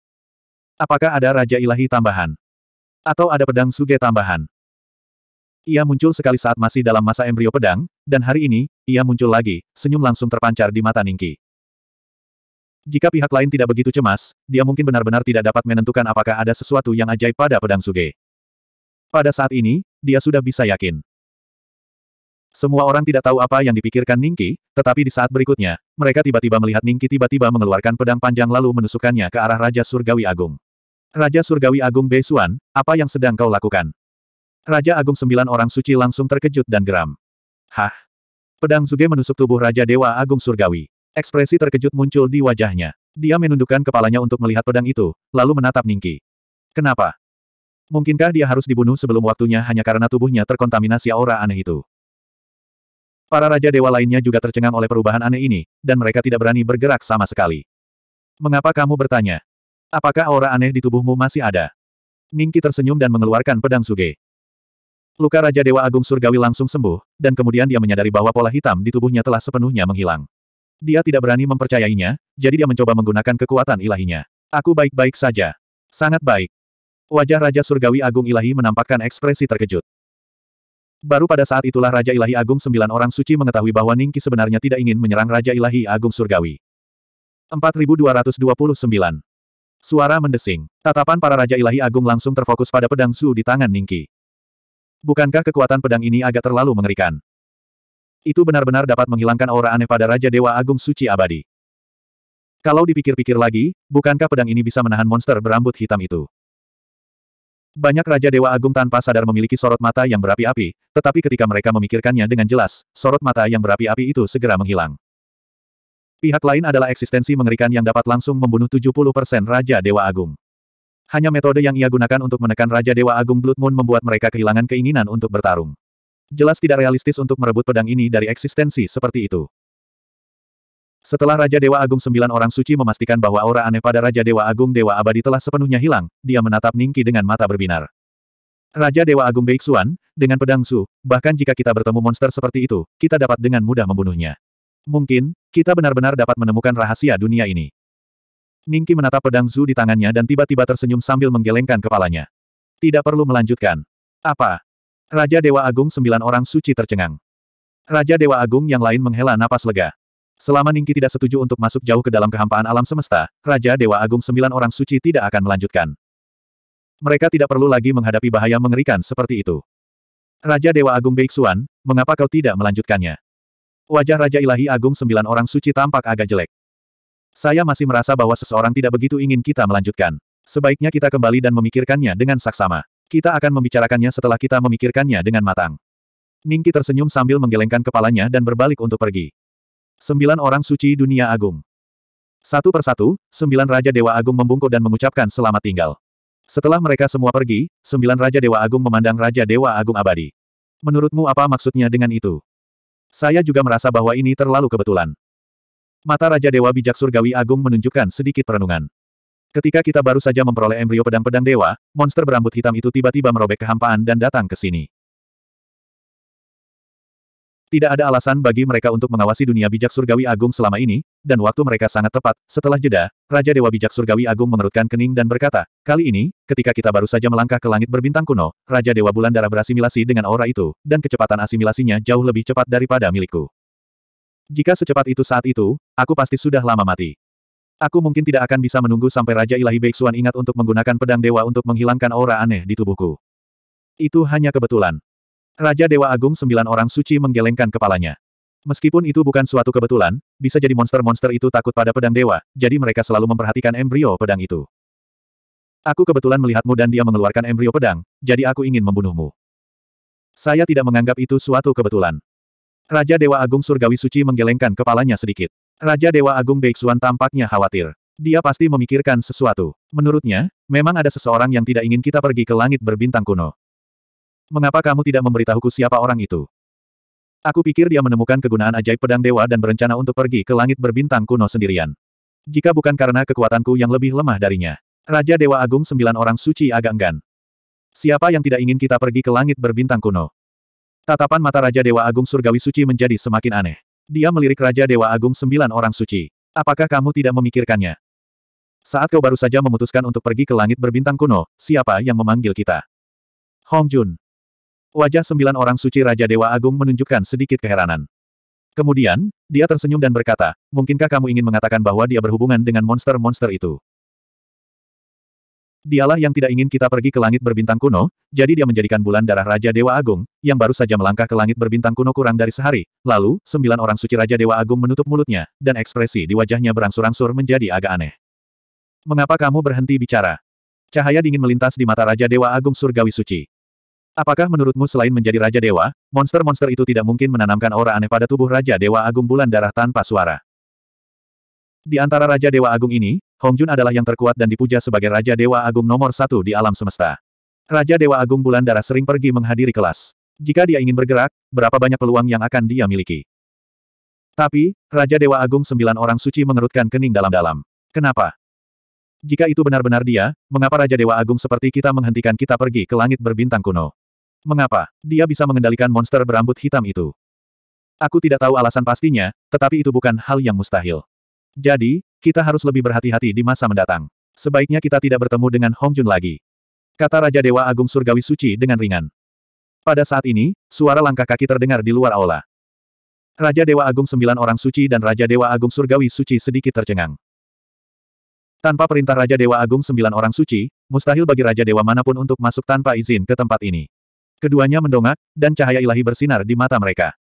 Apakah ada Raja Ilahi tambahan? Atau ada pedang suge tambahan? Ia muncul sekali saat masih dalam masa embrio pedang, dan hari ini, ia muncul lagi, senyum langsung terpancar di mata Ningki. Jika pihak lain tidak begitu cemas, dia mungkin benar-benar tidak dapat menentukan apakah ada sesuatu yang ajaib pada pedang Suge. Pada saat ini, dia sudah bisa yakin. Semua orang tidak tahu apa yang dipikirkan Ningki, tetapi di saat berikutnya, mereka tiba-tiba melihat Ningki tiba-tiba mengeluarkan pedang panjang lalu menusukkannya ke arah Raja Surgawi Agung. Raja Surgawi Agung Beisuan, apa yang sedang kau lakukan? Raja Agung sembilan orang suci langsung terkejut dan geram. Hah? Pedang Zuge menusuk tubuh Raja Dewa Agung Surgawi. Ekspresi terkejut muncul di wajahnya. Dia menundukkan kepalanya untuk melihat pedang itu, lalu menatap Ningki. Kenapa? Mungkinkah dia harus dibunuh sebelum waktunya hanya karena tubuhnya terkontaminasi aura aneh itu? Para raja dewa lainnya juga tercengang oleh perubahan aneh ini, dan mereka tidak berani bergerak sama sekali. Mengapa kamu bertanya? Apakah aura aneh di tubuhmu masih ada? Ningki tersenyum dan mengeluarkan pedang suge. Luka Raja Dewa Agung Surgawi langsung sembuh, dan kemudian dia menyadari bahwa pola hitam di tubuhnya telah sepenuhnya menghilang. Dia tidak berani mempercayainya, jadi dia mencoba menggunakan kekuatan ilahinya. Aku baik-baik saja. Sangat baik. Wajah Raja Surgawi Agung Ilahi menampakkan ekspresi terkejut. Baru pada saat itulah Raja Ilahi Agung sembilan orang suci mengetahui bahwa Ningki sebenarnya tidak ingin menyerang Raja Ilahi Agung Surgawi. 4229. Suara mendesing. Tatapan para Raja Ilahi Agung langsung terfokus pada pedang Su di tangan Ningki. Bukankah kekuatan pedang ini agak terlalu mengerikan? Itu benar-benar dapat menghilangkan aura aneh pada Raja Dewa Agung Suci Abadi. Kalau dipikir-pikir lagi, bukankah pedang ini bisa menahan monster berambut hitam itu? Banyak Raja Dewa Agung tanpa sadar memiliki sorot mata yang berapi-api, tetapi ketika mereka memikirkannya dengan jelas, sorot mata yang berapi-api itu segera menghilang. Pihak lain adalah eksistensi mengerikan yang dapat langsung membunuh 70% Raja Dewa Agung. Hanya metode yang ia gunakan untuk menekan Raja Dewa Agung Blood Moon membuat mereka kehilangan keinginan untuk bertarung jelas tidak realistis untuk merebut pedang ini dari eksistensi seperti itu. Setelah Raja Dewa Agung sembilan orang suci memastikan bahwa aura aneh pada Raja Dewa Agung Dewa Abadi telah sepenuhnya hilang, dia menatap Ningki dengan mata berbinar. Raja Dewa Agung Beiksuan, dengan pedang Su, bahkan jika kita bertemu monster seperti itu, kita dapat dengan mudah membunuhnya. Mungkin, kita benar-benar dapat menemukan rahasia dunia ini. Ningki menatap pedang Zu di tangannya dan tiba-tiba tersenyum sambil menggelengkan kepalanya. Tidak perlu melanjutkan. Apa? Raja Dewa Agung sembilan orang suci tercengang. Raja Dewa Agung yang lain menghela napas lega. Selama Ningki tidak setuju untuk masuk jauh ke dalam kehampaan alam semesta, Raja Dewa Agung sembilan orang suci tidak akan melanjutkan. Mereka tidak perlu lagi menghadapi bahaya mengerikan seperti itu. Raja Dewa Agung Beiksuan, mengapa kau tidak melanjutkannya? Wajah Raja Ilahi Agung sembilan orang suci tampak agak jelek. Saya masih merasa bahwa seseorang tidak begitu ingin kita melanjutkan. Sebaiknya kita kembali dan memikirkannya dengan saksama. Kita akan membicarakannya setelah kita memikirkannya dengan matang. Ningki tersenyum sambil menggelengkan kepalanya dan berbalik untuk pergi. Sembilan orang suci dunia agung. Satu persatu, sembilan Raja Dewa Agung membungkuk dan mengucapkan selamat tinggal. Setelah mereka semua pergi, sembilan Raja Dewa Agung memandang Raja Dewa Agung abadi. Menurutmu apa maksudnya dengan itu? Saya juga merasa bahwa ini terlalu kebetulan. Mata Raja Dewa Bijak Surgawi Agung menunjukkan sedikit perenungan. Ketika kita baru saja memperoleh embrio pedang-pedang dewa, monster berambut hitam itu tiba-tiba merobek kehampaan dan datang ke sini. Tidak ada alasan bagi mereka untuk mengawasi dunia bijak surgawi agung selama ini, dan waktu mereka sangat tepat. Setelah jeda, Raja Dewa Bijak Surgawi Agung mengerutkan kening dan berkata, Kali ini, ketika kita baru saja melangkah ke langit berbintang kuno, Raja Dewa Bulan Darah berasimilasi dengan aura itu, dan kecepatan asimilasinya jauh lebih cepat daripada milikku. Jika secepat itu saat itu, aku pasti sudah lama mati. Aku mungkin tidak akan bisa menunggu sampai Raja Ilahi Beixuan ingat untuk menggunakan pedang dewa untuk menghilangkan aura aneh di tubuhku. Itu hanya kebetulan. Raja Dewa Agung sembilan orang suci menggelengkan kepalanya. Meskipun itu bukan suatu kebetulan, bisa jadi monster-monster itu takut pada pedang dewa, jadi mereka selalu memperhatikan embrio pedang itu. Aku kebetulan melihatmu dan dia mengeluarkan embrio pedang, jadi aku ingin membunuhmu. Saya tidak menganggap itu suatu kebetulan. Raja Dewa Agung Surgawi Suci menggelengkan kepalanya sedikit. Raja Dewa Agung Beixuan tampaknya khawatir. Dia pasti memikirkan sesuatu. Menurutnya, memang ada seseorang yang tidak ingin kita pergi ke langit berbintang kuno. Mengapa kamu tidak memberitahuku siapa orang itu? Aku pikir dia menemukan kegunaan ajaib pedang dewa dan berencana untuk pergi ke langit berbintang kuno sendirian. Jika bukan karena kekuatanku yang lebih lemah darinya. Raja Dewa Agung sembilan orang suci agak enggan. Siapa yang tidak ingin kita pergi ke langit berbintang kuno? Tatapan mata Raja Dewa Agung Surgawi Suci menjadi semakin aneh. Dia melirik Raja Dewa Agung sembilan orang suci. Apakah kamu tidak memikirkannya? Saat kau baru saja memutuskan untuk pergi ke langit berbintang kuno, siapa yang memanggil kita? Hong Jun. Wajah sembilan orang suci Raja Dewa Agung menunjukkan sedikit keheranan. Kemudian, dia tersenyum dan berkata, mungkinkah kamu ingin mengatakan bahwa dia berhubungan dengan monster-monster itu? Dialah yang tidak ingin kita pergi ke langit berbintang kuno, jadi dia menjadikan bulan darah Raja Dewa Agung, yang baru saja melangkah ke langit berbintang kuno kurang dari sehari. Lalu, sembilan orang suci Raja Dewa Agung menutup mulutnya, dan ekspresi di wajahnya berangsur-angsur menjadi agak aneh. Mengapa kamu berhenti bicara? Cahaya dingin melintas di mata Raja Dewa Agung Surgawi Suci. Apakah menurutmu selain menjadi Raja Dewa, monster-monster itu tidak mungkin menanamkan aura aneh pada tubuh Raja Dewa Agung Bulan Darah tanpa suara? Di antara Raja Dewa Agung ini, Hong Jun adalah yang terkuat dan dipuja sebagai Raja Dewa Agung nomor satu di alam semesta. Raja Dewa Agung Bulan Darah sering pergi menghadiri kelas. Jika dia ingin bergerak, berapa banyak peluang yang akan dia miliki? Tapi, Raja Dewa Agung sembilan orang suci mengerutkan kening dalam-dalam. Kenapa? Jika itu benar-benar dia, mengapa Raja Dewa Agung seperti kita menghentikan kita pergi ke langit berbintang kuno? Mengapa? Dia bisa mengendalikan monster berambut hitam itu. Aku tidak tahu alasan pastinya, tetapi itu bukan hal yang mustahil. Jadi, kita harus lebih berhati-hati di masa mendatang. Sebaiknya kita tidak bertemu dengan Hong Jun lagi. Kata Raja Dewa Agung Surgawi Suci dengan ringan. Pada saat ini, suara langkah kaki terdengar di luar aula. Raja Dewa Agung Sembilan Orang Suci dan Raja Dewa Agung Surgawi Suci sedikit tercengang. Tanpa perintah Raja Dewa Agung Sembilan Orang Suci, mustahil bagi Raja Dewa manapun untuk masuk tanpa izin ke tempat ini. Keduanya mendongak, dan cahaya ilahi bersinar di mata mereka.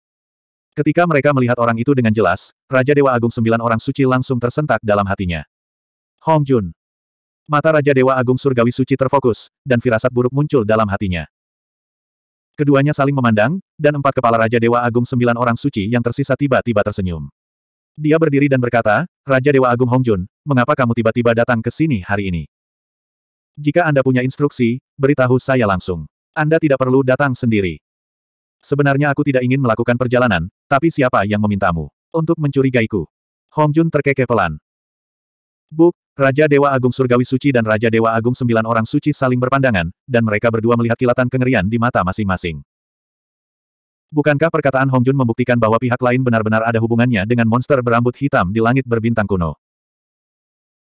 Ketika mereka melihat orang itu dengan jelas, Raja Dewa Agung sembilan orang suci langsung tersentak dalam hatinya. Hong Jun. Mata Raja Dewa Agung Surgawi Suci terfokus, dan firasat buruk muncul dalam hatinya. Keduanya saling memandang, dan empat kepala Raja Dewa Agung sembilan orang suci yang tersisa tiba-tiba tersenyum. Dia berdiri dan berkata, Raja Dewa Agung Hong Jun, mengapa kamu tiba-tiba datang ke sini hari ini? Jika Anda punya instruksi, beritahu saya langsung. Anda tidak perlu datang sendiri. Sebenarnya aku tidak ingin melakukan perjalanan, tapi siapa yang memintamu untuk mencurigaiku? Hong Jun terkekeh pelan. Buk, Raja Dewa Agung Surgawi Suci dan Raja Dewa Agung Sembilan Orang Suci saling berpandangan, dan mereka berdua melihat kilatan kengerian di mata masing-masing. Bukankah perkataan Hong Jun membuktikan bahwa pihak lain benar-benar ada hubungannya dengan monster berambut hitam di langit berbintang kuno?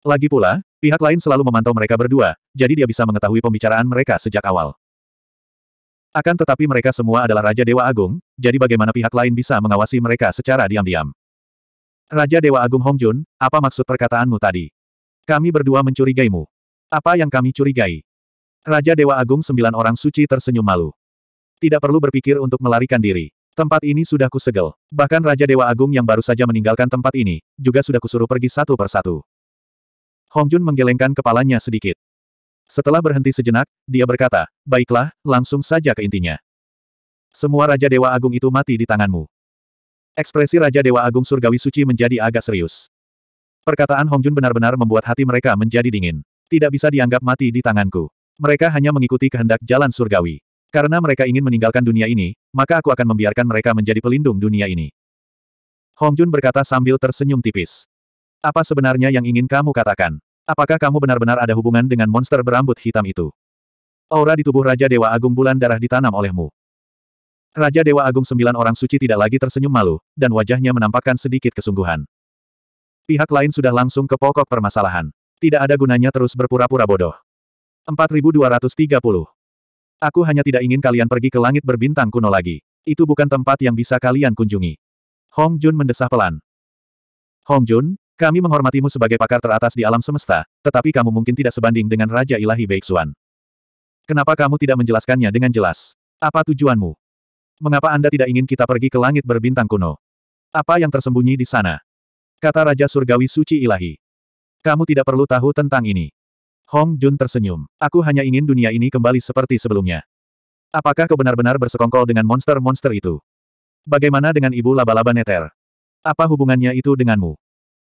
Lagi pula, pihak lain selalu memantau mereka berdua, jadi dia bisa mengetahui pembicaraan mereka sejak awal. Akan tetapi mereka semua adalah Raja Dewa Agung, jadi bagaimana pihak lain bisa mengawasi mereka secara diam-diam? Raja Dewa Agung Hongjun, apa maksud perkataanmu tadi? Kami berdua mencurigaimu. Apa yang kami curigai? Raja Dewa Agung sembilan orang suci tersenyum malu. Tidak perlu berpikir untuk melarikan diri. Tempat ini sudah kusegel. Bahkan Raja Dewa Agung yang baru saja meninggalkan tempat ini, juga sudah kusuruh pergi satu persatu. Hongjun menggelengkan kepalanya sedikit. Setelah berhenti sejenak, dia berkata, baiklah, langsung saja ke intinya. Semua Raja Dewa Agung itu mati di tanganmu. Ekspresi Raja Dewa Agung Surgawi Suci menjadi agak serius. Perkataan Hongjun benar-benar membuat hati mereka menjadi dingin. Tidak bisa dianggap mati di tanganku. Mereka hanya mengikuti kehendak jalan surgawi. Karena mereka ingin meninggalkan dunia ini, maka aku akan membiarkan mereka menjadi pelindung dunia ini. Hongjun berkata sambil tersenyum tipis. Apa sebenarnya yang ingin kamu katakan? Apakah kamu benar-benar ada hubungan dengan monster berambut hitam itu? Aura di tubuh Raja Dewa Agung Bulan Darah ditanam olehmu. Raja Dewa Agung sembilan orang suci tidak lagi tersenyum malu, dan wajahnya menampakkan sedikit kesungguhan. Pihak lain sudah langsung ke pokok permasalahan. Tidak ada gunanya terus berpura-pura bodoh. 4230. Aku hanya tidak ingin kalian pergi ke langit berbintang kuno lagi. Itu bukan tempat yang bisa kalian kunjungi. Hong Jun mendesah pelan. Hong Jun, kami menghormatimu sebagai pakar teratas di alam semesta, tetapi kamu mungkin tidak sebanding dengan Raja Ilahi Beixuan. Kenapa kamu tidak menjelaskannya dengan jelas? Apa tujuanmu? Mengapa Anda tidak ingin kita pergi ke langit berbintang kuno? Apa yang tersembunyi di sana? Kata Raja Surgawi Suci Ilahi. Kamu tidak perlu tahu tentang ini. Hong Jun tersenyum. Aku hanya ingin dunia ini kembali seperti sebelumnya. Apakah kau benar-benar bersekongkol dengan monster-monster itu? Bagaimana dengan ibu laba-laba neter? Apa hubungannya itu denganmu?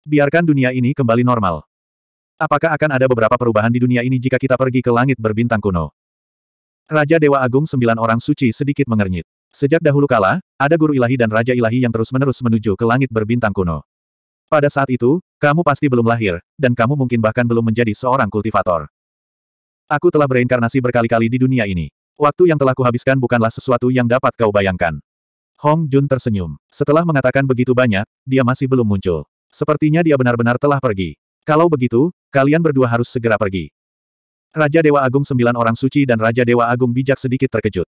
Biarkan dunia ini kembali normal. Apakah akan ada beberapa perubahan di dunia ini jika kita pergi ke langit berbintang kuno? Raja Dewa Agung sembilan orang suci sedikit mengernyit. Sejak dahulu kala, ada guru ilahi dan raja ilahi yang terus-menerus menuju ke langit berbintang kuno. Pada saat itu, kamu pasti belum lahir, dan kamu mungkin bahkan belum menjadi seorang kultivator. Aku telah bereinkarnasi berkali-kali di dunia ini. Waktu yang telah kuhabiskan bukanlah sesuatu yang dapat kau bayangkan. Hong Jun tersenyum. Setelah mengatakan begitu banyak, dia masih belum muncul. Sepertinya dia benar-benar telah pergi. Kalau begitu, kalian berdua harus segera pergi. Raja Dewa Agung Sembilan Orang Suci dan Raja Dewa Agung Bijak sedikit terkejut.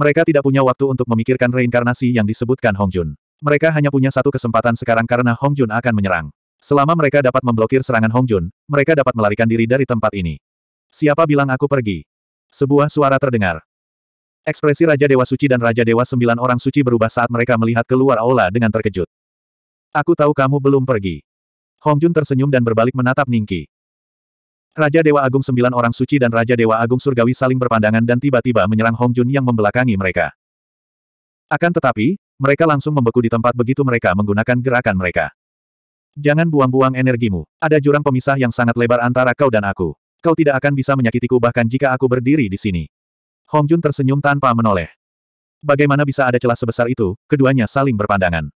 Mereka tidak punya waktu untuk memikirkan reinkarnasi yang disebutkan Hong Jun. Mereka hanya punya satu kesempatan sekarang karena Hong Jun akan menyerang. Selama mereka dapat memblokir serangan Hong Jun, mereka dapat melarikan diri dari tempat ini. Siapa bilang aku pergi? Sebuah suara terdengar. Ekspresi Raja Dewa Suci dan Raja Dewa Sembilan Orang Suci berubah saat mereka melihat keluar aula dengan terkejut. Aku tahu kamu belum pergi. Hong Jun tersenyum dan berbalik menatap Ningki. Raja Dewa Agung Sembilan Orang Suci dan Raja Dewa Agung Surgawi saling berpandangan dan tiba-tiba menyerang Hong Jun yang membelakangi mereka. Akan tetapi, mereka langsung membeku di tempat begitu mereka menggunakan gerakan mereka. Jangan buang-buang energimu. Ada jurang pemisah yang sangat lebar antara kau dan aku. Kau tidak akan bisa menyakitiku bahkan jika aku berdiri di sini. Hong Jun tersenyum tanpa menoleh. Bagaimana bisa ada celah sebesar itu, keduanya saling berpandangan.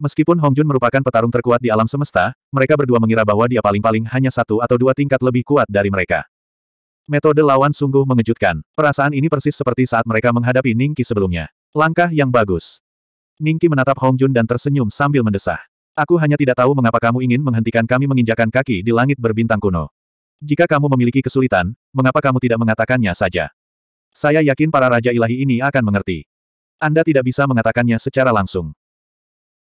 Meskipun Hong Jun merupakan petarung terkuat di alam semesta, mereka berdua mengira bahwa dia paling-paling hanya satu atau dua tingkat lebih kuat dari mereka. Metode lawan sungguh mengejutkan. Perasaan ini persis seperti saat mereka menghadapi Ning Ningki sebelumnya. Langkah yang bagus. Ning Ningki menatap Hong Jun dan tersenyum sambil mendesah. Aku hanya tidak tahu mengapa kamu ingin menghentikan kami menginjakan kaki di langit berbintang kuno. Jika kamu memiliki kesulitan, mengapa kamu tidak mengatakannya saja? Saya yakin para raja ilahi ini akan mengerti. Anda tidak bisa mengatakannya secara langsung.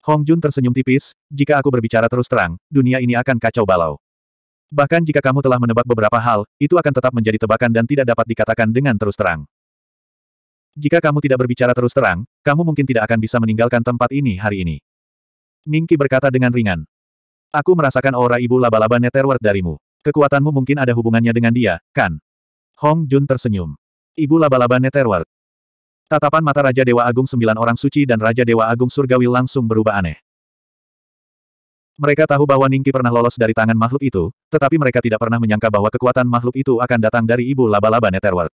Hong Jun tersenyum tipis, jika aku berbicara terus terang, dunia ini akan kacau balau. Bahkan jika kamu telah menebak beberapa hal, itu akan tetap menjadi tebakan dan tidak dapat dikatakan dengan terus terang. Jika kamu tidak berbicara terus terang, kamu mungkin tidak akan bisa meninggalkan tempat ini hari ini. Ningki berkata dengan ringan. Aku merasakan aura ibu laba-laba Netherworld darimu. Kekuatanmu mungkin ada hubungannya dengan dia, kan? Hong Jun tersenyum. Ibu laba-laba Netherworld. Tatapan mata Raja Dewa Agung Sembilan Orang Suci dan Raja Dewa Agung Surgawi langsung berubah aneh. Mereka tahu bahwa Ningki pernah lolos dari tangan makhluk itu, tetapi mereka tidak pernah menyangka bahwa kekuatan makhluk itu akan datang dari ibu laba-laba Netherworld.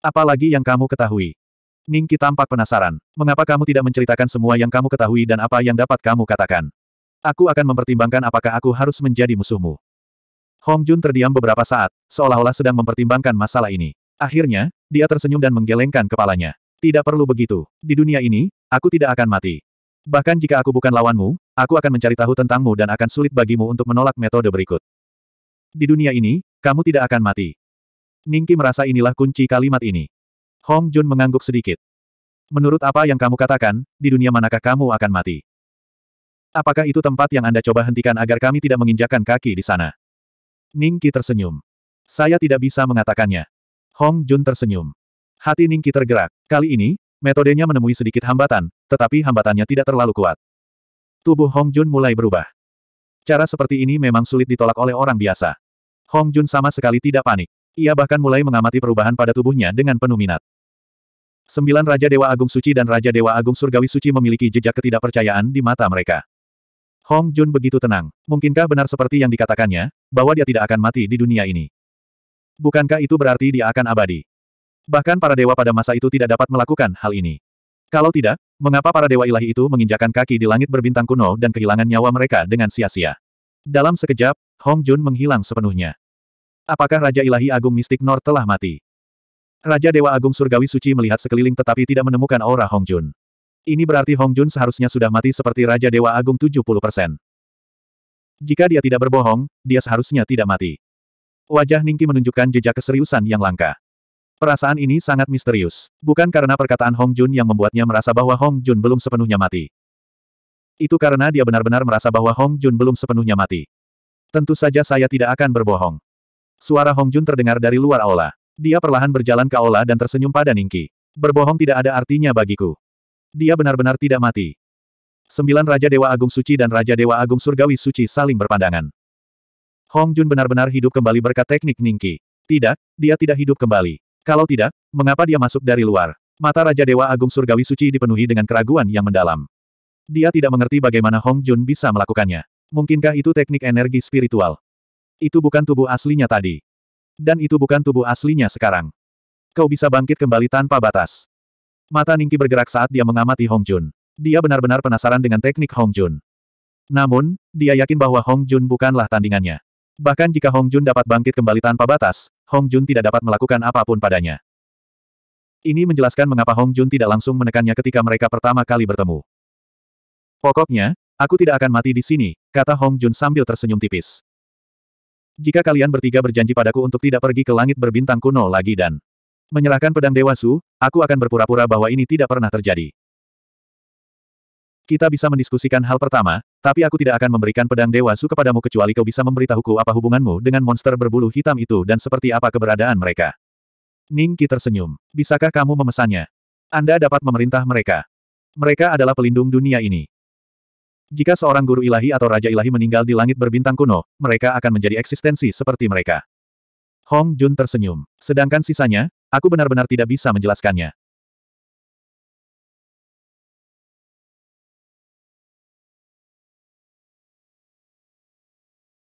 Apalagi yang kamu ketahui? Ningki tampak penasaran. Mengapa kamu tidak menceritakan semua yang kamu ketahui dan apa yang dapat kamu katakan? Aku akan mempertimbangkan apakah aku harus menjadi musuhmu. Hong Jun terdiam beberapa saat, seolah-olah sedang mempertimbangkan masalah ini. Akhirnya, dia tersenyum dan menggelengkan kepalanya. Tidak perlu begitu. Di dunia ini, aku tidak akan mati. Bahkan jika aku bukan lawanmu, aku akan mencari tahu tentangmu dan akan sulit bagimu untuk menolak metode berikut. Di dunia ini, kamu tidak akan mati. Ningki merasa inilah kunci kalimat ini. Hong Jun mengangguk sedikit. Menurut apa yang kamu katakan, di dunia manakah kamu akan mati? Apakah itu tempat yang Anda coba hentikan agar kami tidak menginjakan kaki di sana? Ningki tersenyum. Saya tidak bisa mengatakannya. Hong Jun tersenyum. Hati Ningki tergerak. Kali ini, metodenya menemui sedikit hambatan, tetapi hambatannya tidak terlalu kuat. Tubuh Hong Jun mulai berubah. Cara seperti ini memang sulit ditolak oleh orang biasa. Hong Jun sama sekali tidak panik. Ia bahkan mulai mengamati perubahan pada tubuhnya dengan penuh minat. Sembilan Raja Dewa Agung Suci dan Raja Dewa Agung Surgawi Suci memiliki jejak ketidakpercayaan di mata mereka. Hong Jun begitu tenang. Mungkinkah benar seperti yang dikatakannya, bahwa dia tidak akan mati di dunia ini? Bukankah itu berarti dia akan abadi? Bahkan para dewa pada masa itu tidak dapat melakukan hal ini. Kalau tidak, mengapa para dewa ilahi itu menginjakan kaki di langit berbintang kuno dan kehilangan nyawa mereka dengan sia-sia? Dalam sekejap, Hong Jun menghilang sepenuhnya. Apakah Raja Ilahi Agung Mistik Nor telah mati? Raja Dewa Agung Surgawi Suci melihat sekeliling tetapi tidak menemukan aura Hong Jun. Ini berarti Hong Jun seharusnya sudah mati seperti Raja Dewa Agung 70%. Jika dia tidak berbohong, dia seharusnya tidak mati. Wajah Ningki menunjukkan jejak keseriusan yang langka. Perasaan ini sangat misterius. Bukan karena perkataan Hong Jun yang membuatnya merasa bahwa Hong Jun belum sepenuhnya mati. Itu karena dia benar-benar merasa bahwa Hong Jun belum sepenuhnya mati. Tentu saja saya tidak akan berbohong. Suara Hong Jun terdengar dari luar aula. Dia perlahan berjalan ke aula dan tersenyum pada Ningki. Berbohong tidak ada artinya bagiku. Dia benar-benar tidak mati. Sembilan Raja Dewa Agung Suci dan Raja Dewa Agung Surgawi Suci saling berpandangan. Hong Jun benar-benar hidup kembali berkat teknik Ningki. Tidak, dia tidak hidup kembali. Kalau tidak, mengapa dia masuk dari luar? Mata Raja Dewa Agung Surgawi Suci dipenuhi dengan keraguan yang mendalam. Dia tidak mengerti bagaimana Hong Jun bisa melakukannya. Mungkinkah itu teknik energi spiritual? Itu bukan tubuh aslinya tadi. Dan itu bukan tubuh aslinya sekarang. Kau bisa bangkit kembali tanpa batas. Mata Ningki bergerak saat dia mengamati Hong Jun. Dia benar-benar penasaran dengan teknik Hong Jun. Namun, dia yakin bahwa Hong Jun bukanlah tandingannya. Bahkan jika Hong Jun dapat bangkit kembali tanpa batas, Hong Jun tidak dapat melakukan apapun padanya. Ini menjelaskan mengapa Hong Jun tidak langsung menekannya ketika mereka pertama kali bertemu. Pokoknya, aku tidak akan mati di sini, kata Hong Jun sambil tersenyum tipis. Jika kalian bertiga berjanji padaku untuk tidak pergi ke langit berbintang kuno lagi dan menyerahkan pedang Dewa Su, aku akan berpura-pura bahwa ini tidak pernah terjadi. Kita bisa mendiskusikan hal pertama, tapi aku tidak akan memberikan pedang dewa Su kepadamu kecuali kau bisa memberitahuku apa hubunganmu dengan monster berbulu hitam itu dan seperti apa keberadaan mereka. Ning Qi tersenyum. Bisakah kamu memesannya? Anda dapat memerintah mereka. Mereka adalah pelindung dunia ini. Jika seorang guru ilahi atau raja ilahi meninggal di langit berbintang kuno, mereka akan menjadi eksistensi seperti mereka. Hong Jun tersenyum. Sedangkan sisanya, aku benar-benar tidak bisa menjelaskannya.